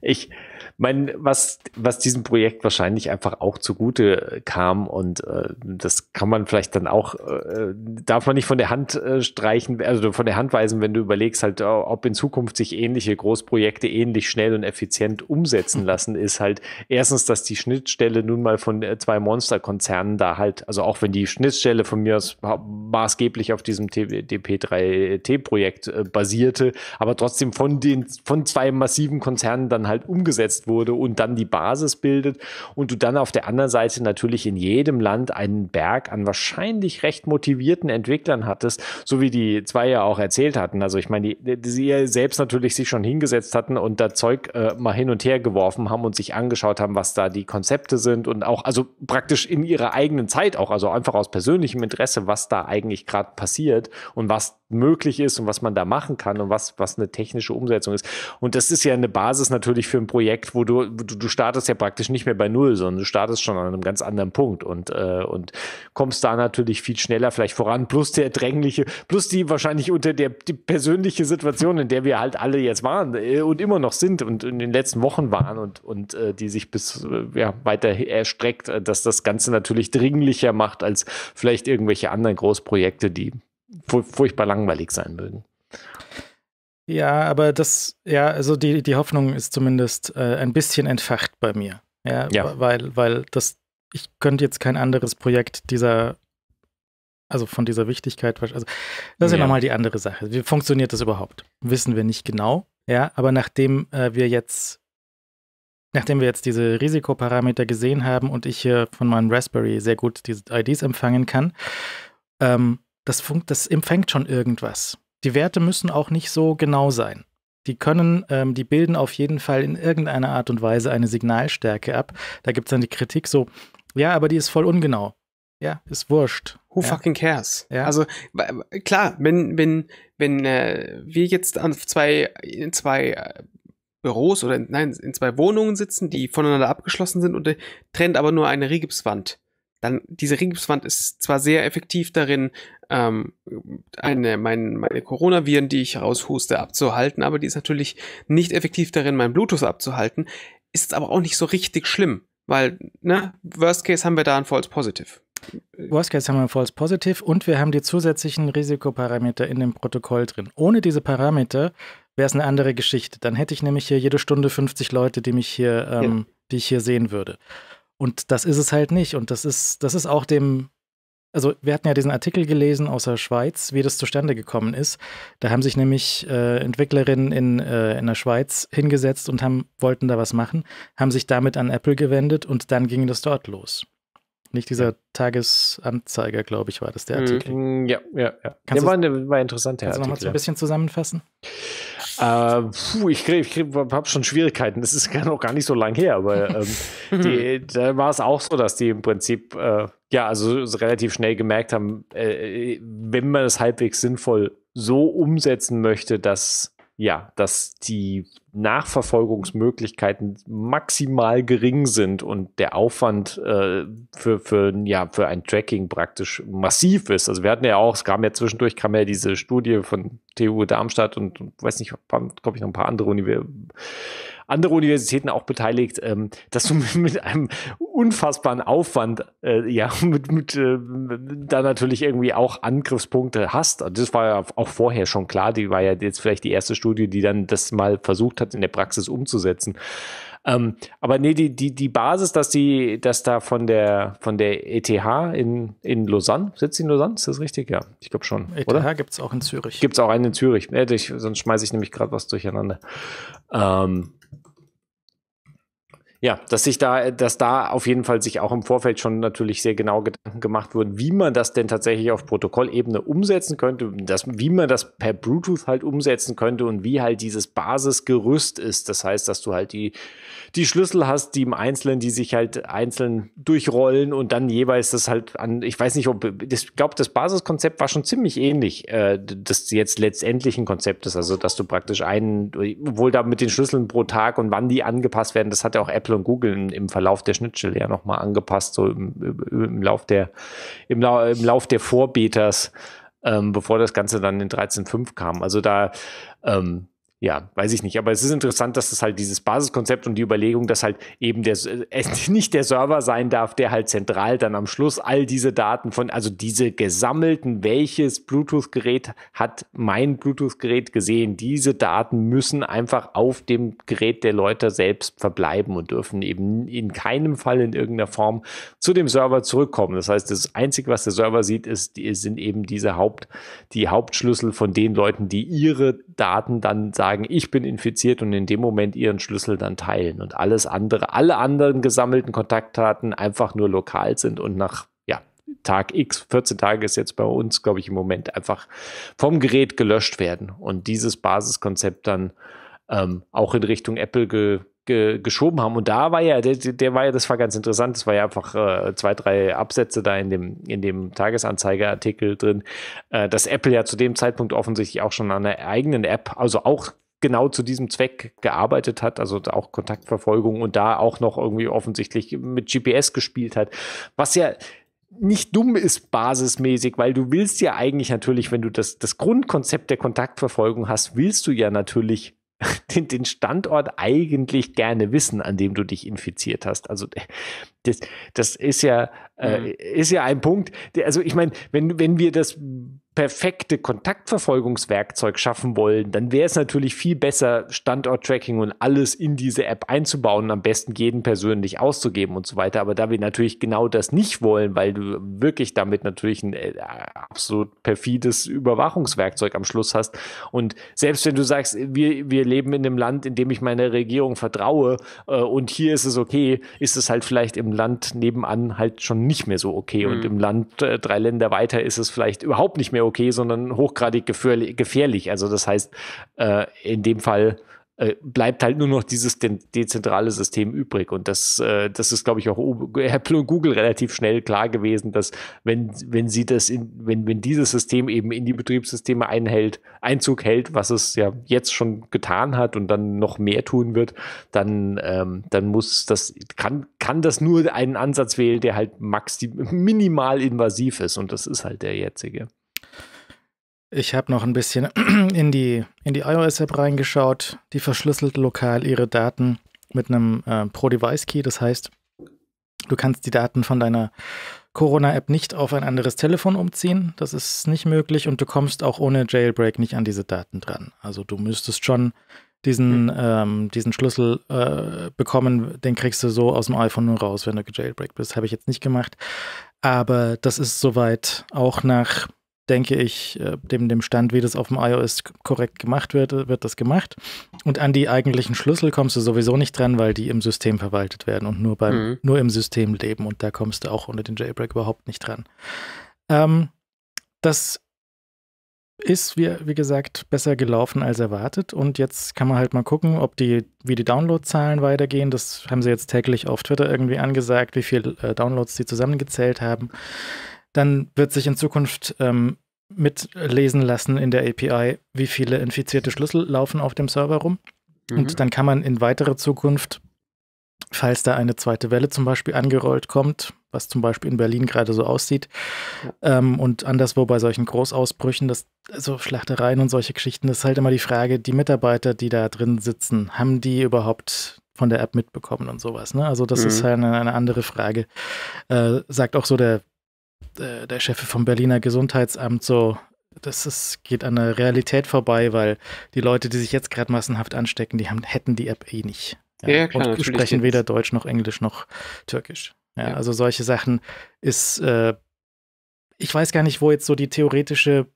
Ich, mein, was, was diesem Projekt wahrscheinlich einfach auch zugute äh, kam und äh, das kann man vielleicht dann auch, äh, darf man nicht von der Hand äh, streichen, also von der Hand weisen, wenn du überlegst halt, oh, ob in Zukunft sich ähnliche Großprojekte ähnlich schnell und effizient umsetzen lassen, ist halt erstens, dass die Schnittstelle nun mal von äh, zwei Monsterkonzernen da halt, also auch wenn die Schnittstelle von mir aus maßgeblich auf diesem DP3T-Projekt äh, basierte, aber trotzdem von den, von zwei massiven Konzernen dann halt umgesetzt wurde und dann die Basis bildet und du dann auf der anderen Seite natürlich in jedem Land einen Berg an wahrscheinlich recht motivierten Entwicklern hattest, so wie die zwei ja auch erzählt hatten. Also ich meine, die, die sie ja selbst natürlich sich schon hingesetzt hatten und da Zeug äh, mal hin und her geworfen haben und sich angeschaut haben, was da die Konzepte sind und auch, also praktisch in ihrer eigenen Zeit auch, also einfach aus persönlichem Interesse, was da eigentlich gerade passiert und was möglich ist und was man da machen kann und was, was eine technische Umsetzung ist. Und das ist ja eine Basis natürlich für ein Projekt, wo du, du, du startest ja praktisch nicht mehr bei Null, sondern du startest schon an einem ganz anderen Punkt und, äh, und kommst da natürlich viel schneller vielleicht voran, plus der drängliche, plus die wahrscheinlich unter der die persönliche Situation, in der wir halt alle jetzt waren äh, und immer noch sind und in den letzten Wochen waren und, und äh, die sich bis äh, ja, weiter erstreckt, äh, dass das Ganze natürlich dringlicher macht als vielleicht irgendwelche anderen Großprojekte, die furchtbar langweilig sein mögen. Ja, aber das, ja, also die, die Hoffnung ist zumindest äh, ein bisschen entfacht bei mir. Ja, ja. Weil, weil das, ich könnte jetzt kein anderes Projekt dieser, also von dieser Wichtigkeit, also das ist ja, ja nochmal die andere Sache. Wie funktioniert das überhaupt? Wissen wir nicht genau, ja, aber nachdem äh, wir jetzt, nachdem wir jetzt diese Risikoparameter gesehen haben und ich hier von meinem Raspberry sehr gut diese IDs empfangen kann, ähm, das, funkt, das empfängt schon irgendwas. Die Werte müssen auch nicht so genau sein. Die können, ähm, die bilden auf jeden Fall in irgendeiner Art und Weise eine Signalstärke ab. Da gibt es dann die Kritik so, ja, aber die ist voll ungenau. Ja, ist wurscht. Who ja. fucking cares? Ja. Also klar, wenn, wenn, wenn äh, wir jetzt an zwei, in zwei äh, Büros oder in, nein, in zwei Wohnungen sitzen, die voneinander abgeschlossen sind und äh, trennt aber nur eine Rigipswand dann diese Ringgipswand ist zwar sehr effektiv darin, ähm, eine, mein, meine Coronaviren, die ich raushuste, abzuhalten, aber die ist natürlich nicht effektiv darin, meinen Bluetooth abzuhalten, ist aber auch nicht so richtig schlimm, weil, ne, Worst Case haben wir da ein False Positive. Worst Case haben wir False Positive und wir haben die zusätzlichen Risikoparameter in dem Protokoll drin. Ohne diese Parameter wäre es eine andere Geschichte. Dann hätte ich nämlich hier jede Stunde 50 Leute, die mich hier, ähm, ja. die ich hier sehen würde. Und das ist es halt nicht. Und das ist, das ist auch dem, also wir hatten ja diesen Artikel gelesen aus der Schweiz, wie das zustande gekommen ist. Da haben sich nämlich äh, Entwicklerinnen in, äh, in der Schweiz hingesetzt und haben, wollten da was machen, haben sich damit an Apple gewendet und dann ging das dort los. Nicht dieser Tagesanzeiger, glaube ich, war das der mhm, Artikel. Ja, ja, ja. Kannst der war, war interessant, kannst Artikel. du nochmal so ein bisschen zusammenfassen? Ja. Äh, puh, ich krieg, ich krieg, habe schon Schwierigkeiten. Das ist noch gar nicht so lang her, aber ähm, die, da war es auch so, dass die im Prinzip äh, ja also relativ schnell gemerkt haben, äh, äh, wenn man es halbwegs sinnvoll so umsetzen möchte, dass ja, dass die Nachverfolgungsmöglichkeiten maximal gering sind und der Aufwand äh, für, für, ja, für ein Tracking praktisch massiv ist. Also wir hatten ja auch, es kam ja zwischendurch, kam ja diese Studie von TU Darmstadt und, und weiß nicht, glaube ich, noch ein paar andere Universitäten andere Universitäten auch beteiligt, ähm, dass du mit, einem unfassbaren Aufwand äh, ja mit, mit äh, da natürlich irgendwie auch Angriffspunkte hast. Also das war ja auch vorher schon klar. Die war ja jetzt vielleicht die erste Studie, die dann das mal versucht hat, in der Praxis umzusetzen. Ähm, aber nee, die, die, die Basis, dass die, dass da von der von der ETH in, in Lausanne, sitzt sie in Lausanne? Ist das richtig? Ja, ich glaube schon. ETH gibt es auch in Zürich. Gibt es auch einen in Zürich. Äh, ich, sonst schmeiße ich nämlich gerade was durcheinander. Ähm, ja, dass sich da, dass da auf jeden Fall sich auch im Vorfeld schon natürlich sehr genau Gedanken gemacht wurden, wie man das denn tatsächlich auf Protokollebene umsetzen könnte, dass, wie man das per Bluetooth halt umsetzen könnte und wie halt dieses Basisgerüst ist. Das heißt, dass du halt die, die Schlüssel hast, die im Einzelnen, die sich halt einzeln durchrollen und dann jeweils das halt an, ich weiß nicht, ob, ich glaube, das Basiskonzept war schon ziemlich ähnlich, äh, das jetzt letztendlichen ein Konzept ist. Also, dass du praktisch einen, obwohl da mit den Schlüsseln pro Tag und wann die angepasst werden, das hat ja auch Apple Apple und Google im, im Verlauf der Schnittstelle ja nochmal angepasst, so im, im, im, Lauf der, im, im Lauf der Vorbeters, ähm, bevor das Ganze dann in 13.5 kam. Also da ähm, ja, weiß ich nicht. Aber es ist interessant, dass es halt dieses Basiskonzept und die Überlegung, dass halt eben der, äh, nicht der Server sein darf, der halt zentral dann am Schluss all diese Daten von, also diese gesammelten, welches Bluetooth-Gerät hat mein Bluetooth-Gerät gesehen. Diese Daten müssen einfach auf dem Gerät der Leute selbst verbleiben und dürfen eben in keinem Fall in irgendeiner Form zu dem Server zurückkommen. Das heißt, das Einzige, was der Server sieht, ist, sind eben diese Haupt, die Hauptschlüssel von den Leuten, die ihre Daten dann sagen, sagen, ich bin infiziert und in dem Moment ihren Schlüssel dann teilen und alles andere, alle anderen gesammelten Kontaktdaten einfach nur lokal sind und nach ja, Tag X, 14 Tage ist jetzt bei uns, glaube ich, im Moment einfach vom Gerät gelöscht werden und dieses Basiskonzept dann ähm, auch in Richtung Apple ge geschoben haben. Und da war ja, der, der, war ja, das war ganz interessant, das war ja einfach äh, zwei, drei Absätze da in dem, in dem Tagesanzeigerartikel drin, äh, dass Apple ja zu dem Zeitpunkt offensichtlich auch schon an der eigenen App, also auch genau zu diesem Zweck gearbeitet hat, also auch Kontaktverfolgung und da auch noch irgendwie offensichtlich mit GPS gespielt hat, was ja nicht dumm ist basismäßig, weil du willst ja eigentlich natürlich, wenn du das, das Grundkonzept der Kontaktverfolgung hast, willst du ja natürlich den, den Standort eigentlich gerne wissen, an dem du dich infiziert hast. Also das, das ist ja, äh, mhm. ist ja ein Punkt. Der, also ich meine, wenn, wenn wir das perfekte Kontaktverfolgungswerkzeug schaffen wollen, dann wäre es natürlich viel besser, Standorttracking und alles in diese App einzubauen, am besten jeden persönlich auszugeben und so weiter. Aber da wir natürlich genau das nicht wollen, weil du wirklich damit natürlich ein äh, absolut perfides Überwachungswerkzeug am Schluss hast. Und selbst wenn du sagst, wir, wir leben in einem Land, in dem ich meiner Regierung vertraue äh, und hier ist es okay, ist es halt vielleicht im Land nebenan halt schon nicht mehr so okay. Mhm. Und im Land äh, drei Länder weiter ist es vielleicht überhaupt nicht mehr okay, sondern hochgradig gefährlich. Also das heißt, äh, in dem Fall äh, bleibt halt nur noch dieses de dezentrale System übrig. Und das, äh, das ist, glaube ich, auch Apple und Google relativ schnell klar gewesen, dass wenn, wenn sie das in, wenn, wenn dieses System eben in die Betriebssysteme einhält, Einzug hält, was es ja jetzt schon getan hat und dann noch mehr tun wird, dann, ähm, dann muss das, kann, kann das nur einen Ansatz wählen, der halt maximal minimal invasiv ist. Und das ist halt der jetzige. Ich habe noch ein bisschen in die, in die iOS-App reingeschaut. Die verschlüsselt lokal ihre Daten mit einem äh, Pro-Device-Key. Das heißt, du kannst die Daten von deiner Corona-App nicht auf ein anderes Telefon umziehen. Das ist nicht möglich und du kommst auch ohne Jailbreak nicht an diese Daten dran. Also du müsstest schon diesen, mhm. ähm, diesen Schlüssel äh, bekommen, den kriegst du so aus dem iPhone nur raus, wenn du gejailbreakt bist. Habe ich jetzt nicht gemacht. Aber das ist soweit auch nach denke ich, äh, dem, dem Stand, wie das auf dem iOS korrekt gemacht wird, äh, wird das gemacht. Und an die eigentlichen Schlüssel kommst du sowieso nicht dran, weil die im System verwaltet werden und nur, beim, mhm. nur im System leben. Und da kommst du auch ohne den Jailbreak überhaupt nicht dran. Ähm, das ist, wie, wie gesagt, besser gelaufen als erwartet. Und jetzt kann man halt mal gucken, ob die, wie die Downloadzahlen weitergehen. Das haben sie jetzt täglich auf Twitter irgendwie angesagt, wie viele äh, Downloads sie zusammengezählt haben dann wird sich in Zukunft ähm, mitlesen lassen in der API, wie viele infizierte Schlüssel laufen auf dem Server rum. Mhm. Und dann kann man in weitere Zukunft, falls da eine zweite Welle zum Beispiel angerollt kommt, was zum Beispiel in Berlin gerade so aussieht, ja. ähm, und anderswo bei solchen Großausbrüchen, das, so Schlachtereien und solche Geschichten, das ist halt immer die Frage, die Mitarbeiter, die da drin sitzen, haben die überhaupt von der App mitbekommen und sowas. Ne? Also das mhm. ist halt eine, eine andere Frage. Äh, sagt auch so der äh, der Chef vom Berliner Gesundheitsamt so, das ist, geht an der Realität vorbei, weil die Leute, die sich jetzt gerade massenhaft anstecken, die haben, hätten die App eh nicht. Ja, ja klar, und sprechen weder jetzt. Deutsch noch Englisch noch Türkisch. Ja, ja. Also solche Sachen ist, äh, ich weiß gar nicht, wo jetzt so die theoretische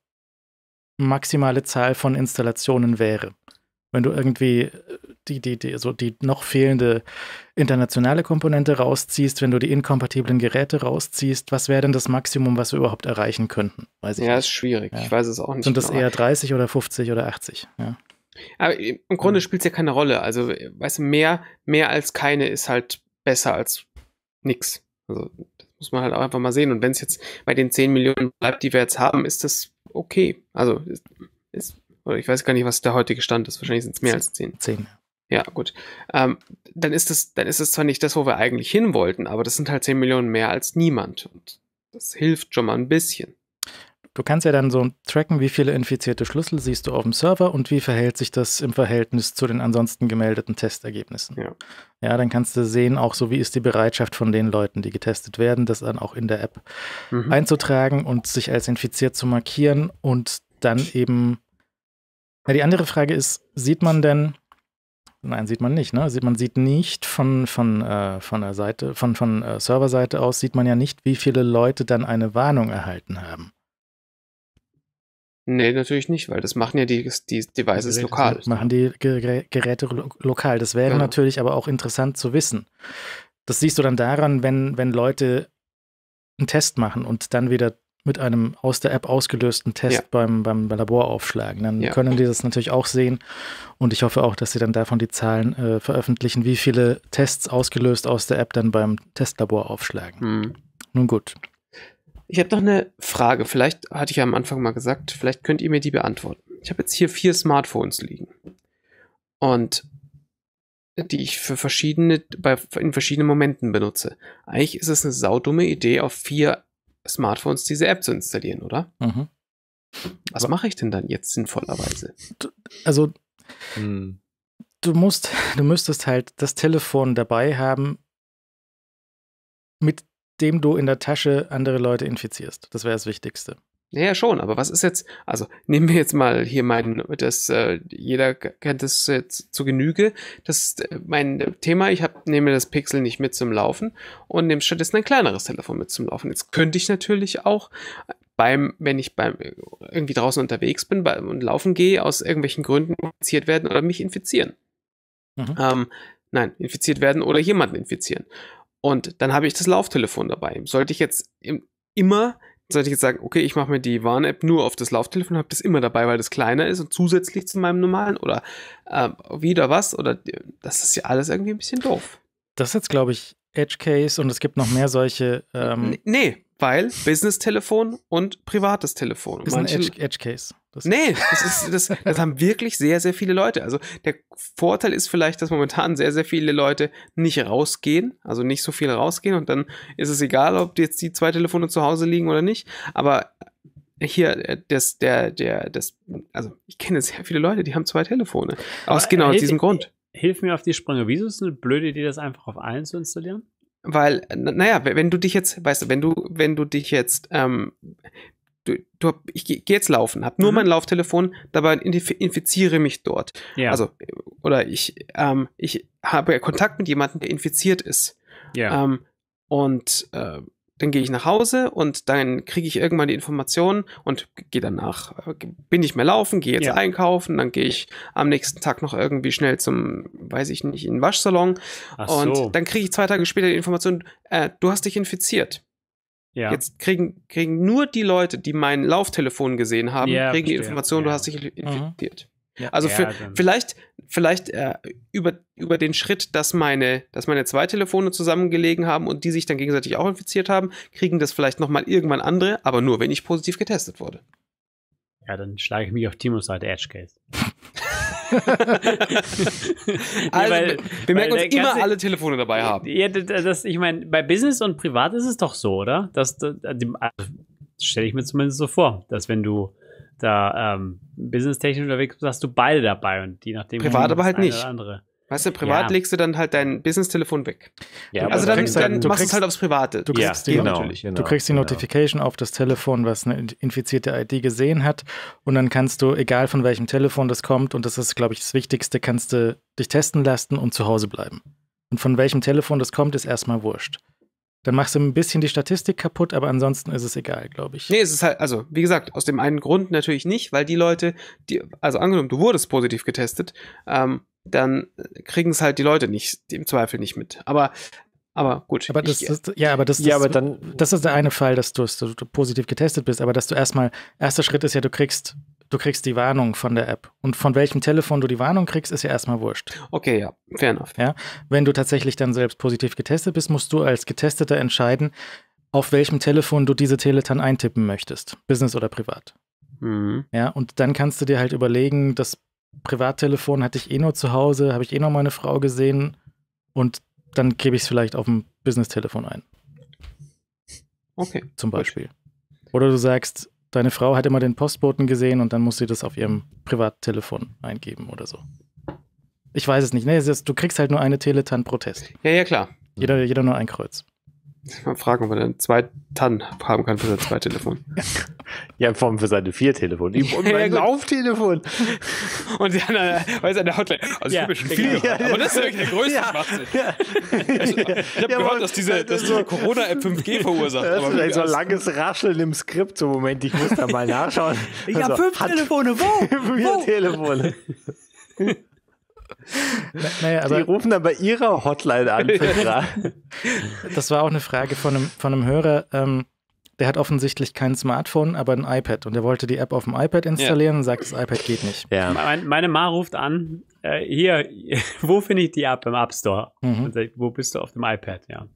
maximale Zahl von Installationen wäre. Wenn du irgendwie äh, die, die, die, so die noch fehlende internationale Komponente rausziehst, wenn du die inkompatiblen Geräte rausziehst, was wäre denn das Maximum, was wir überhaupt erreichen könnten? Weiß ich ja, nicht. ist schwierig. Ja. Ich weiß es auch nicht. Sind das genau. eher 30 oder 50 oder 80? Ja. Aber im Grunde mhm. spielt es ja keine Rolle. Also, weißt du, mehr, mehr als keine ist halt besser als nix. Also, das muss man halt auch einfach mal sehen. Und wenn es jetzt bei den 10 Millionen bleibt, die wir jetzt haben, ist das okay. Also, ist, ist ich weiß gar nicht, was der heutige Stand ist. Wahrscheinlich sind es mehr als 10. 10. Ja, gut. Ähm, dann ist es, dann ist es zwar nicht das, wo wir eigentlich hin wollten, aber das sind halt 10 Millionen mehr als niemand. Und das hilft schon mal ein bisschen. Du kannst ja dann so tracken, wie viele infizierte Schlüssel siehst du auf dem Server und wie verhält sich das im Verhältnis zu den ansonsten gemeldeten Testergebnissen. Ja. ja, dann kannst du sehen, auch so, wie ist die Bereitschaft von den Leuten, die getestet werden, das dann auch in der App mhm. einzutragen und sich als infiziert zu markieren und dann eben. Ja, die andere Frage ist, sieht man denn, Nein, sieht man nicht. Ne? man sieht nicht von, von, äh, von der Seite, von, von äh, Serverseite aus, sieht man ja nicht, wie viele Leute dann eine Warnung erhalten haben. Nee, natürlich nicht, weil das machen ja die, die Devices Geräte, also, lokal. Machen die Geräte lokal. Das wäre ja. Genau. natürlich aber auch interessant zu wissen. Das siehst du dann daran, wenn, wenn Leute einen Test machen und dann wieder mit einem aus der App ausgelösten Test ja. beim, beim Labor aufschlagen. Dann ja. können die das natürlich auch sehen. Und ich hoffe auch, dass sie dann davon die Zahlen äh, veröffentlichen, wie viele Tests ausgelöst aus der App dann beim Testlabor aufschlagen. Mhm. Nun gut. Ich habe noch eine Frage. Vielleicht hatte ich ja am Anfang mal gesagt, vielleicht könnt ihr mir die beantworten. Ich habe jetzt hier vier Smartphones liegen. Und die ich für verschiedene, bei, in verschiedenen Momenten benutze. Eigentlich ist es eine saudumme Idee, auf vier Smartphones diese App zu installieren, oder? Mhm. Was mache ich denn dann jetzt sinnvollerweise? Du, also, hm. du musst, du müsstest halt das Telefon dabei haben, mit dem du in der Tasche andere Leute infizierst. Das wäre das Wichtigste. Naja, schon, aber was ist jetzt, also nehmen wir jetzt mal hier meinen, das, äh, jeder kennt das jetzt zu Genüge, das äh, mein Thema, ich hab, nehme das Pixel nicht mit zum Laufen und nehme stattdessen ein kleineres Telefon mit zum Laufen. Jetzt könnte ich natürlich auch beim, wenn ich beim irgendwie draußen unterwegs bin bei, und laufen gehe, aus irgendwelchen Gründen infiziert werden oder mich infizieren. Mhm. Ähm, nein, infiziert werden oder jemanden infizieren. Und dann habe ich das Lauftelefon dabei. Sollte ich jetzt im, immer sollte ich jetzt sagen, okay, ich mache mir die Warn-App nur auf das Lauftelefon, habe das immer dabei, weil das kleiner ist und zusätzlich zu meinem normalen oder äh, wieder was oder das ist ja alles irgendwie ein bisschen doof. Das ist jetzt, glaube ich, Edge Case und es gibt noch mehr solche. Ähm, nee, weil Business-Telefon und privates Telefon. Das ist Manche, ein Edge-Case. Edge nee, das, ist, das, das haben wirklich sehr, sehr viele Leute. Also der Vorteil ist vielleicht, dass momentan sehr, sehr viele Leute nicht rausgehen, also nicht so viel rausgehen und dann ist es egal, ob jetzt die zwei Telefone zu Hause liegen oder nicht. Aber hier, äh, das, der, der, das, also ich kenne sehr viele Leute, die haben zwei Telefone. Aus genau hilf, diesem Grund. Hilf mir auf die Sprünge. Wieso ist es eine blöde Idee, das einfach auf allen zu installieren? weil, naja, wenn du dich jetzt, weißt du, wenn du, wenn du dich jetzt, ähm, du, du, ich gehe jetzt laufen, habe nur mhm. mein Lauftelefon, dabei infiziere mich dort. Ja. Also, oder ich, ähm, ich habe Kontakt mit jemandem, der infiziert ist. Ja. Ähm, und äh, dann gehe ich nach Hause und dann kriege ich irgendwann die Information und gehe danach, äh, bin ich mehr laufen, gehe jetzt ja. einkaufen, dann gehe ich am nächsten Tag noch irgendwie schnell zum, weiß ich nicht, in den Waschsalon Ach und so. dann kriege ich zwei Tage später die Information, äh, du hast dich infiziert. Ja. Jetzt kriegen, kriegen nur die Leute, die mein Lauftelefon gesehen haben, ja, kriegen die Information, du hast dich mhm. infiziert. Mhm. Ja, also für, vielleicht, vielleicht äh, über, über den Schritt, dass meine, dass meine zwei Telefone zusammengelegen haben und die sich dann gegenseitig auch infiziert haben, kriegen das vielleicht nochmal irgendwann andere, aber nur, wenn ich positiv getestet wurde. Ja, dann schlage ich mich auf Timos Seite Edge Case. also, weil, wir merken uns immer ganze, alle Telefone dabei haben. Ja, das, ich meine, bei Business und Privat ist es doch so, oder? Das, das, das also, stelle ich mir zumindest so vor, dass wenn du da ähm, businesstechnisch unterwegs hast du beide dabei und je nachdem. Privat aber halt nicht. Andere. Weißt du, privat ja. legst du dann halt dein Business-Telefon weg. Ja, also dann, dann halt- du machst du es halt aufs Private. Du kriegst, ja, die, genau, genau, du kriegst die genau. Notification auf das Telefon, was eine infizierte ID gesehen hat. Und dann kannst du, egal von welchem Telefon das kommt, und das ist, glaube ich, das Wichtigste, kannst du dich testen lassen und zu Hause bleiben. Und von welchem Telefon das kommt, ist erstmal wurscht. Dann machst du ein bisschen die Statistik kaputt, aber ansonsten ist es egal, glaube ich. Nee, es ist halt, also, wie gesagt, aus dem einen Grund natürlich nicht, weil die Leute, die, also angenommen, du wurdest positiv getestet, ähm, dann kriegen es halt die Leute nicht, im Zweifel nicht mit. Aber aber gut. Aber das, ich, das, ja, aber das, das, ja, aber dann, das ist der eine Fall, dass du, dass du, positiv getestet bist, aber dass du erstmal, erster Schritt ist ja, du kriegst du kriegst die Warnung von der App. Und von welchem Telefon du die Warnung kriegst, ist ja erstmal wurscht. Okay, ja, fair enough. Ja? Wenn du tatsächlich dann selbst positiv getestet bist, musst du als Getesteter entscheiden, auf welchem Telefon du diese Teletan eintippen möchtest, Business oder privat. Mhm. Ja, und dann kannst du dir halt überlegen, das Privattelefon hatte ich eh nur zu Hause, habe ich eh noch meine Frau gesehen und dann gebe ich es vielleicht auf dem Business-Telefon ein. Okay. Zum Beispiel. Oder du sagst, deine Frau hat immer den Postboten gesehen und dann muss sie das auf ihrem Privattelefon eingeben oder so. Ich weiß es nicht. Nee, du kriegst halt nur eine Teletan protest Ja, ja, klar. Jeder, jeder nur ein Kreuz. Mal fragen, ob man dann zwei TAN haben kann für sein zwei Telefon. Ja, in Form für seine vier Telefon. Und ja, mein ja, Lauftelefon. Und sie haben weiß an der Hotline. Also ja, ich habe schon viel ja, Aber das ist wirklich der größte ja, Schwachsinn. Ja. Ich, ich habe gehört, dass diese, dass also diese Corona-App 5G verursacht. Das aber ist vielleicht so ein langes Rascheln im Skript im Moment. Ich muss da mal nachschauen. Ich also, habe fünf Telefone. Wo? vier Telefone. Na, naja, aber, die rufen dann bei ihrer Hotline an. Für das war auch eine Frage von einem, von einem Hörer. Ähm, der hat offensichtlich kein Smartphone, aber ein iPad. Und er wollte die App auf dem iPad installieren ja. und sagt, das iPad geht nicht. Ja. Meine, meine Ma ruft an, äh, hier, wo finde ich die App im App Store? Mhm. Und sagt, wo bist du auf dem iPad? Ja.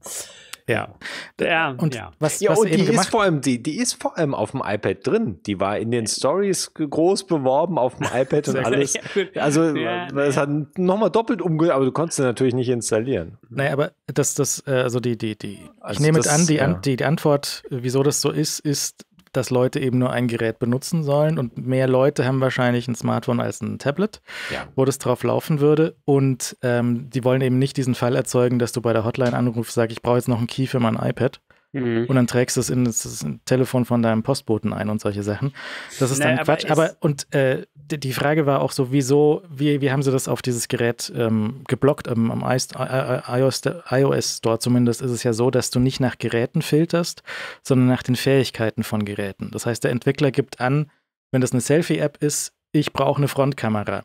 Ja. ja und ja. was, ja, was und die ist vor allem die, die ist vor allem auf dem iPad drin. Die war in den Stories groß beworben auf dem iPad und alles. Also ja, das hat nochmal doppelt umge, aber du konntest sie natürlich nicht installieren. Naja, aber das das äh, also die die die. Also ich nehme das, an, die, an, die die Antwort, äh, wieso das so ist, ist dass Leute eben nur ein Gerät benutzen sollen und mehr Leute haben wahrscheinlich ein Smartphone als ein Tablet, ja. wo das drauf laufen würde. Und ähm, die wollen eben nicht diesen Fall erzeugen, dass du bei der Hotline anrufst, sagst, ich brauche jetzt noch einen Key für mein iPad, Mhm. Und dann trägst du es in das Telefon von deinem Postboten ein und solche Sachen. Das ist dann naja, Quatsch. Aber, aber und äh, die Frage war auch so, wieso, wie, wie haben sie das auf dieses Gerät ähm, geblockt? Am, am äh, äh, iOS, iOS Store zumindest ist es ja so, dass du nicht nach Geräten filterst, sondern nach den Fähigkeiten von Geräten. Das heißt, der Entwickler gibt an, wenn das eine Selfie-App ist, ich brauche eine Frontkamera.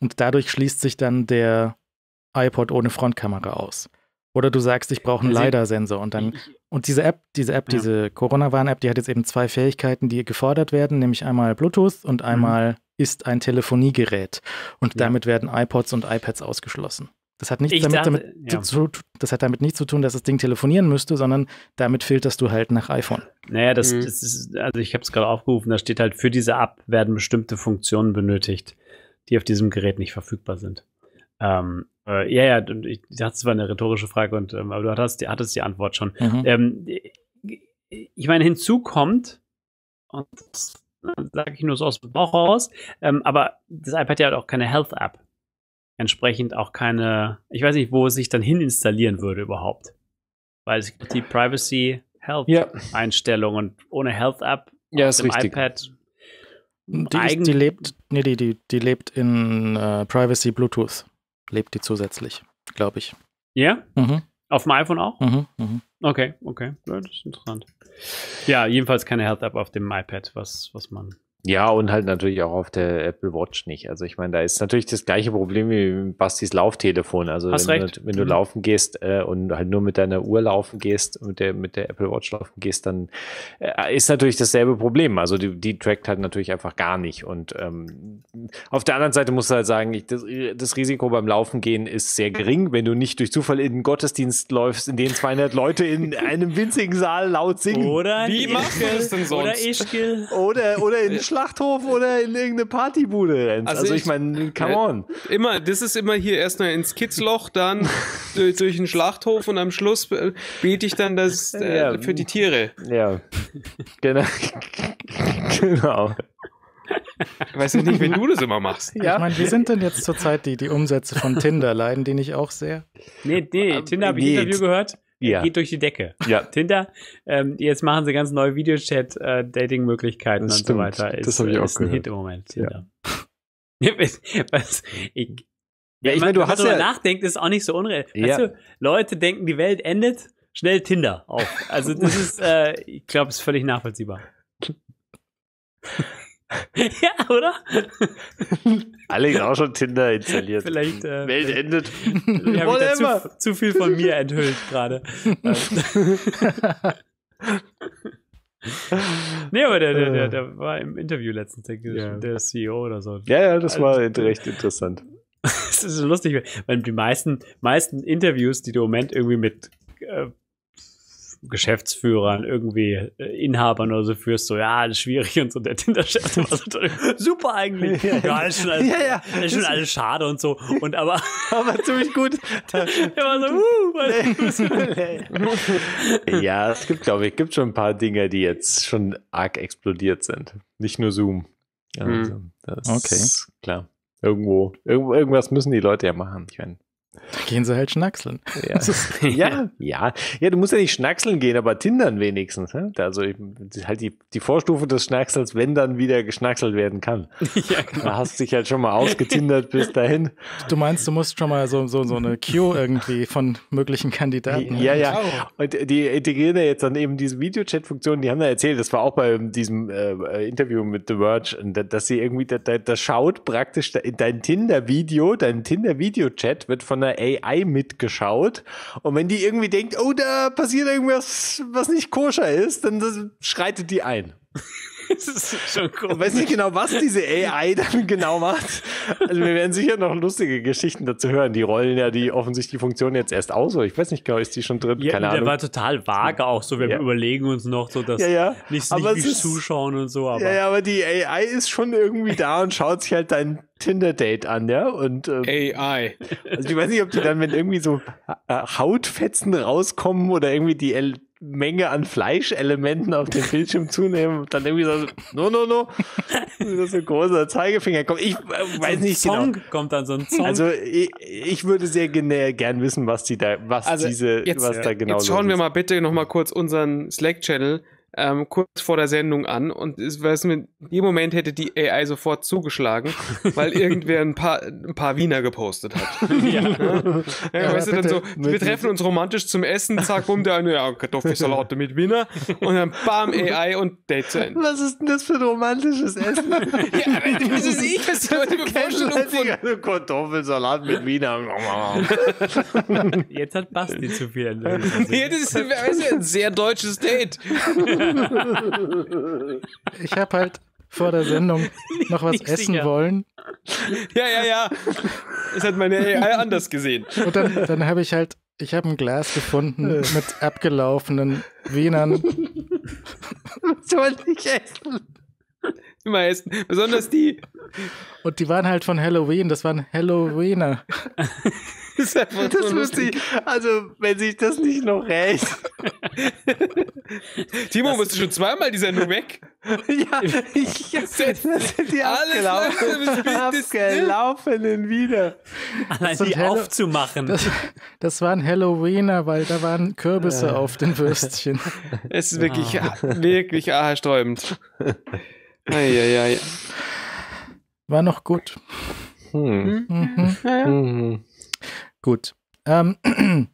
Und dadurch schließt sich dann der iPod ohne Frontkamera aus. Oder du sagst, ich brauche einen also LiDAR-Sensor und und diese App, diese App, ja. diese Corona-Warn-App, die hat jetzt eben zwei Fähigkeiten, die gefordert werden, nämlich einmal Bluetooth und mhm. einmal mhm. ist ein Telefoniegerät. Und ja. damit werden iPods und iPads ausgeschlossen. Das hat, nichts damit, dachte, damit ja. zu, das hat damit nichts zu tun, dass das Ding telefonieren müsste, sondern damit filterst du halt nach iPhone. Naja, das, mhm. das ist, also ich habe es gerade aufgerufen, da steht halt, für diese App werden bestimmte Funktionen benötigt, die auf diesem Gerät nicht verfügbar sind. Ähm, äh, ja, ja, ich dachte, es war eine rhetorische Frage, und, ähm, aber du hattest die, hattest die Antwort schon. Mhm. Ähm, ich meine, hinzu kommt, und das sage ich nur so aus dem Bauch raus, ähm, aber das iPad hat ja auch keine Health-App. Entsprechend auch keine, ich weiß nicht, wo es sich dann hin installieren würde überhaupt. Weil es gibt die Privacy-Health-Einstellung ja. und ohne Health-App ja, auf richtig. iPad die, ist, die, lebt, nee, die, die, die lebt in äh, Privacy Bluetooth lebt die zusätzlich, glaube ich. Ja? Yeah? Mhm. Auf dem iPhone auch? Mhm, mh. Okay, okay. das ist interessant. Ja, jedenfalls keine Health-App auf dem iPad, was, was man ja, und halt natürlich auch auf der Apple Watch nicht. Also ich meine, da ist natürlich das gleiche Problem wie Bastis Lauftelefon. Also Hast wenn, recht. Du, wenn du mhm. laufen gehst äh, und halt nur mit deiner Uhr laufen gehst, mit der, mit der Apple Watch laufen gehst, dann äh, ist natürlich dasselbe Problem. Also die, die trackt halt natürlich einfach gar nicht. Und ähm, auf der anderen Seite musst du halt sagen, ich, das, das Risiko beim Laufen gehen ist sehr gering, wenn du nicht durch Zufall in den Gottesdienst läufst, in dem 200 Leute in einem winzigen Saal laut singen. Oder wie machst du das denn sonst? Oder Ischgl. Oder, oder in Schlachthof oder in irgendeine Partybude rennst. Also, also ich, ich meine, come on. Äh, immer, das ist immer hier erstmal ins Kitzloch, dann durch, durch den Schlachthof und am Schluss äh, bete ich dann das äh, ja. für die Tiere. Ja. Genau. genau. Ich weiß ich nicht, wenn du das immer machst. Ja. Ich meine, wie sind denn jetzt zurzeit die, die Umsätze von Tinder? Leiden die nicht auch sehr? Nee, ähm, nee, Tinder habe ich Interview gehört. Ja. Geht durch die Decke. Ja. Tinder, ähm, jetzt machen sie ganz neue Videochat-Dating-Möglichkeiten äh, und so weiter. Ist, das habe ich äh, auch ist gehört. Ein Hit im Moment, Tinder. Ja. Was, ich, ja, ich meine, du hast ja nachdenkt, ist auch nicht so unreal. Ja. Weißt du, Leute denken, die Welt endet, schnell Tinder auf. Also das ist, äh, ich glaube, ist völlig nachvollziehbar. ja, oder? Alle auch schon Tinder installiert. Vielleicht. Äh, Welt endet. Wir haben da zu, zu, viel von mir enthüllt gerade. nee, aber der, der, der, der, äh. war im Interview letztens, der, ja. der CEO oder so. Ja, ja, das war also, recht interessant. das ist lustig, weil die meisten, meisten Interviews, die du im Moment irgendwie mit äh, Geschäftsführern, irgendwie äh, Inhabern oder so führst, so, ja, das ist schwierig und so, der Tinder-Chef war so toll. Super eigentlich. Ja, ist schon alles, ja, ja. Ist schon alles schade und so. Und aber. aber ziemlich gut. der war so, uh, Ja, es gibt, glaube ich, gibt schon ein paar Dinge, die jetzt schon arg explodiert sind. Nicht nur Zoom. Hm. Also, das okay. Ist klar. Irgendwo, irgendwo, irgendwas müssen die Leute ja machen. Ich meine, da gehen sie halt schnackseln. Ja. ja. ja, ja. du musst ja nicht schnackseln gehen, aber Tindern wenigstens. Ne? Also halt die, die Vorstufe des Schnacksels, wenn dann wieder geschnackselt werden kann. Ja, genau. Da hast du dich halt schon mal ausgetindert bis dahin. Du meinst, du musst schon mal so, so, so eine Queue irgendwie von möglichen Kandidaten. Ja, ja. Oh. Und die integrieren ja jetzt dann eben diese Videochat-Funktion, die haben da erzählt, das war auch bei ähm, diesem äh, Interview mit The Verge, dass sie irgendwie, das da, da schaut praktisch dein Tinder-Video, dein Tinder-Video-Chat wird von der einer AI mitgeschaut. Und wenn die irgendwie denkt, oh, da passiert irgendwas, was nicht koscher ist, dann das, schreitet die ein. das ist schon cool. Ich weiß nicht genau, was diese AI dann genau macht. Also wir werden sicher noch lustige Geschichten dazu hören. Die rollen ja die offensichtlich die Funktion jetzt erst aus. Ich weiß nicht genau, ist die schon drin? Ja, Keine der Ahnung. war total vage auch so. Wir ja. überlegen uns noch so, dass ja, ja. nicht, aber nicht ist, zuschauen und so. Aber. Ja, ja, aber die AI ist schon irgendwie da und schaut sich halt dein Tinder-Date an, ja? Und ähm, AI. Also ich weiß nicht, ob die dann, wenn irgendwie so äh, Hautfetzen rauskommen oder irgendwie die L Menge an Fleischelementen auf dem Bildschirm zunehmen und dann irgendwie so, no, no, no, Das so ein großer Zeigefinger kommt. Ich äh, weiß so nicht Song genau. kommt dann so ein Song. Also ich, ich würde sehr gerne, gern wissen, was die da, was also diese, jetzt, was da genau Jetzt schauen wir mal bitte nochmal kurz unseren Slack-Channel ähm, kurz vor der Sendung an und es, weil mit, in dem Moment hätte die AI sofort zugeschlagen, weil irgendwer ein paar, ein paar Wiener gepostet hat. ja. ja, ja weißt du, dann so, wir treffen uns romantisch zum Essen, zack, bumm, der eine, ja, Kartoffelsalate mit Wiener und dann bam, AI und Date sein. Was ist denn das für ein romantisches Essen? ja, das ist ich, was die Leute mir von... Kartoffelsalat mit Wiener. Jetzt hat Basti zu viel erlöst. das ist weißt du, ein sehr deutsches Date. ich habe halt vor der Sendung noch was essen sicher. wollen. Ja, ja, ja. Das hat meine AI anders gesehen. Und dann, dann habe ich halt, ich habe ein Glas gefunden äh. mit abgelaufenen Wienern. Soll ich essen? Immer essen. Besonders die. Und die waren halt von Halloween, das waren Halloweener. ist einfach das so müsste ich, also wenn sich das nicht noch rächt. Timo, bist du schon zweimal dieser Sendung weg? ja, ich, das sind die ne? abgelaufenen wieder. Allein die aufzumachen. Das, das ein Halloweener, weil da waren Kürbisse auf den Würstchen. Es ist wirklich, wow. wirklich haarsträubend. Eieiei. War noch gut. Hm. Mhm. mhm. Ja, ja. Mhm. Gut. Ähm,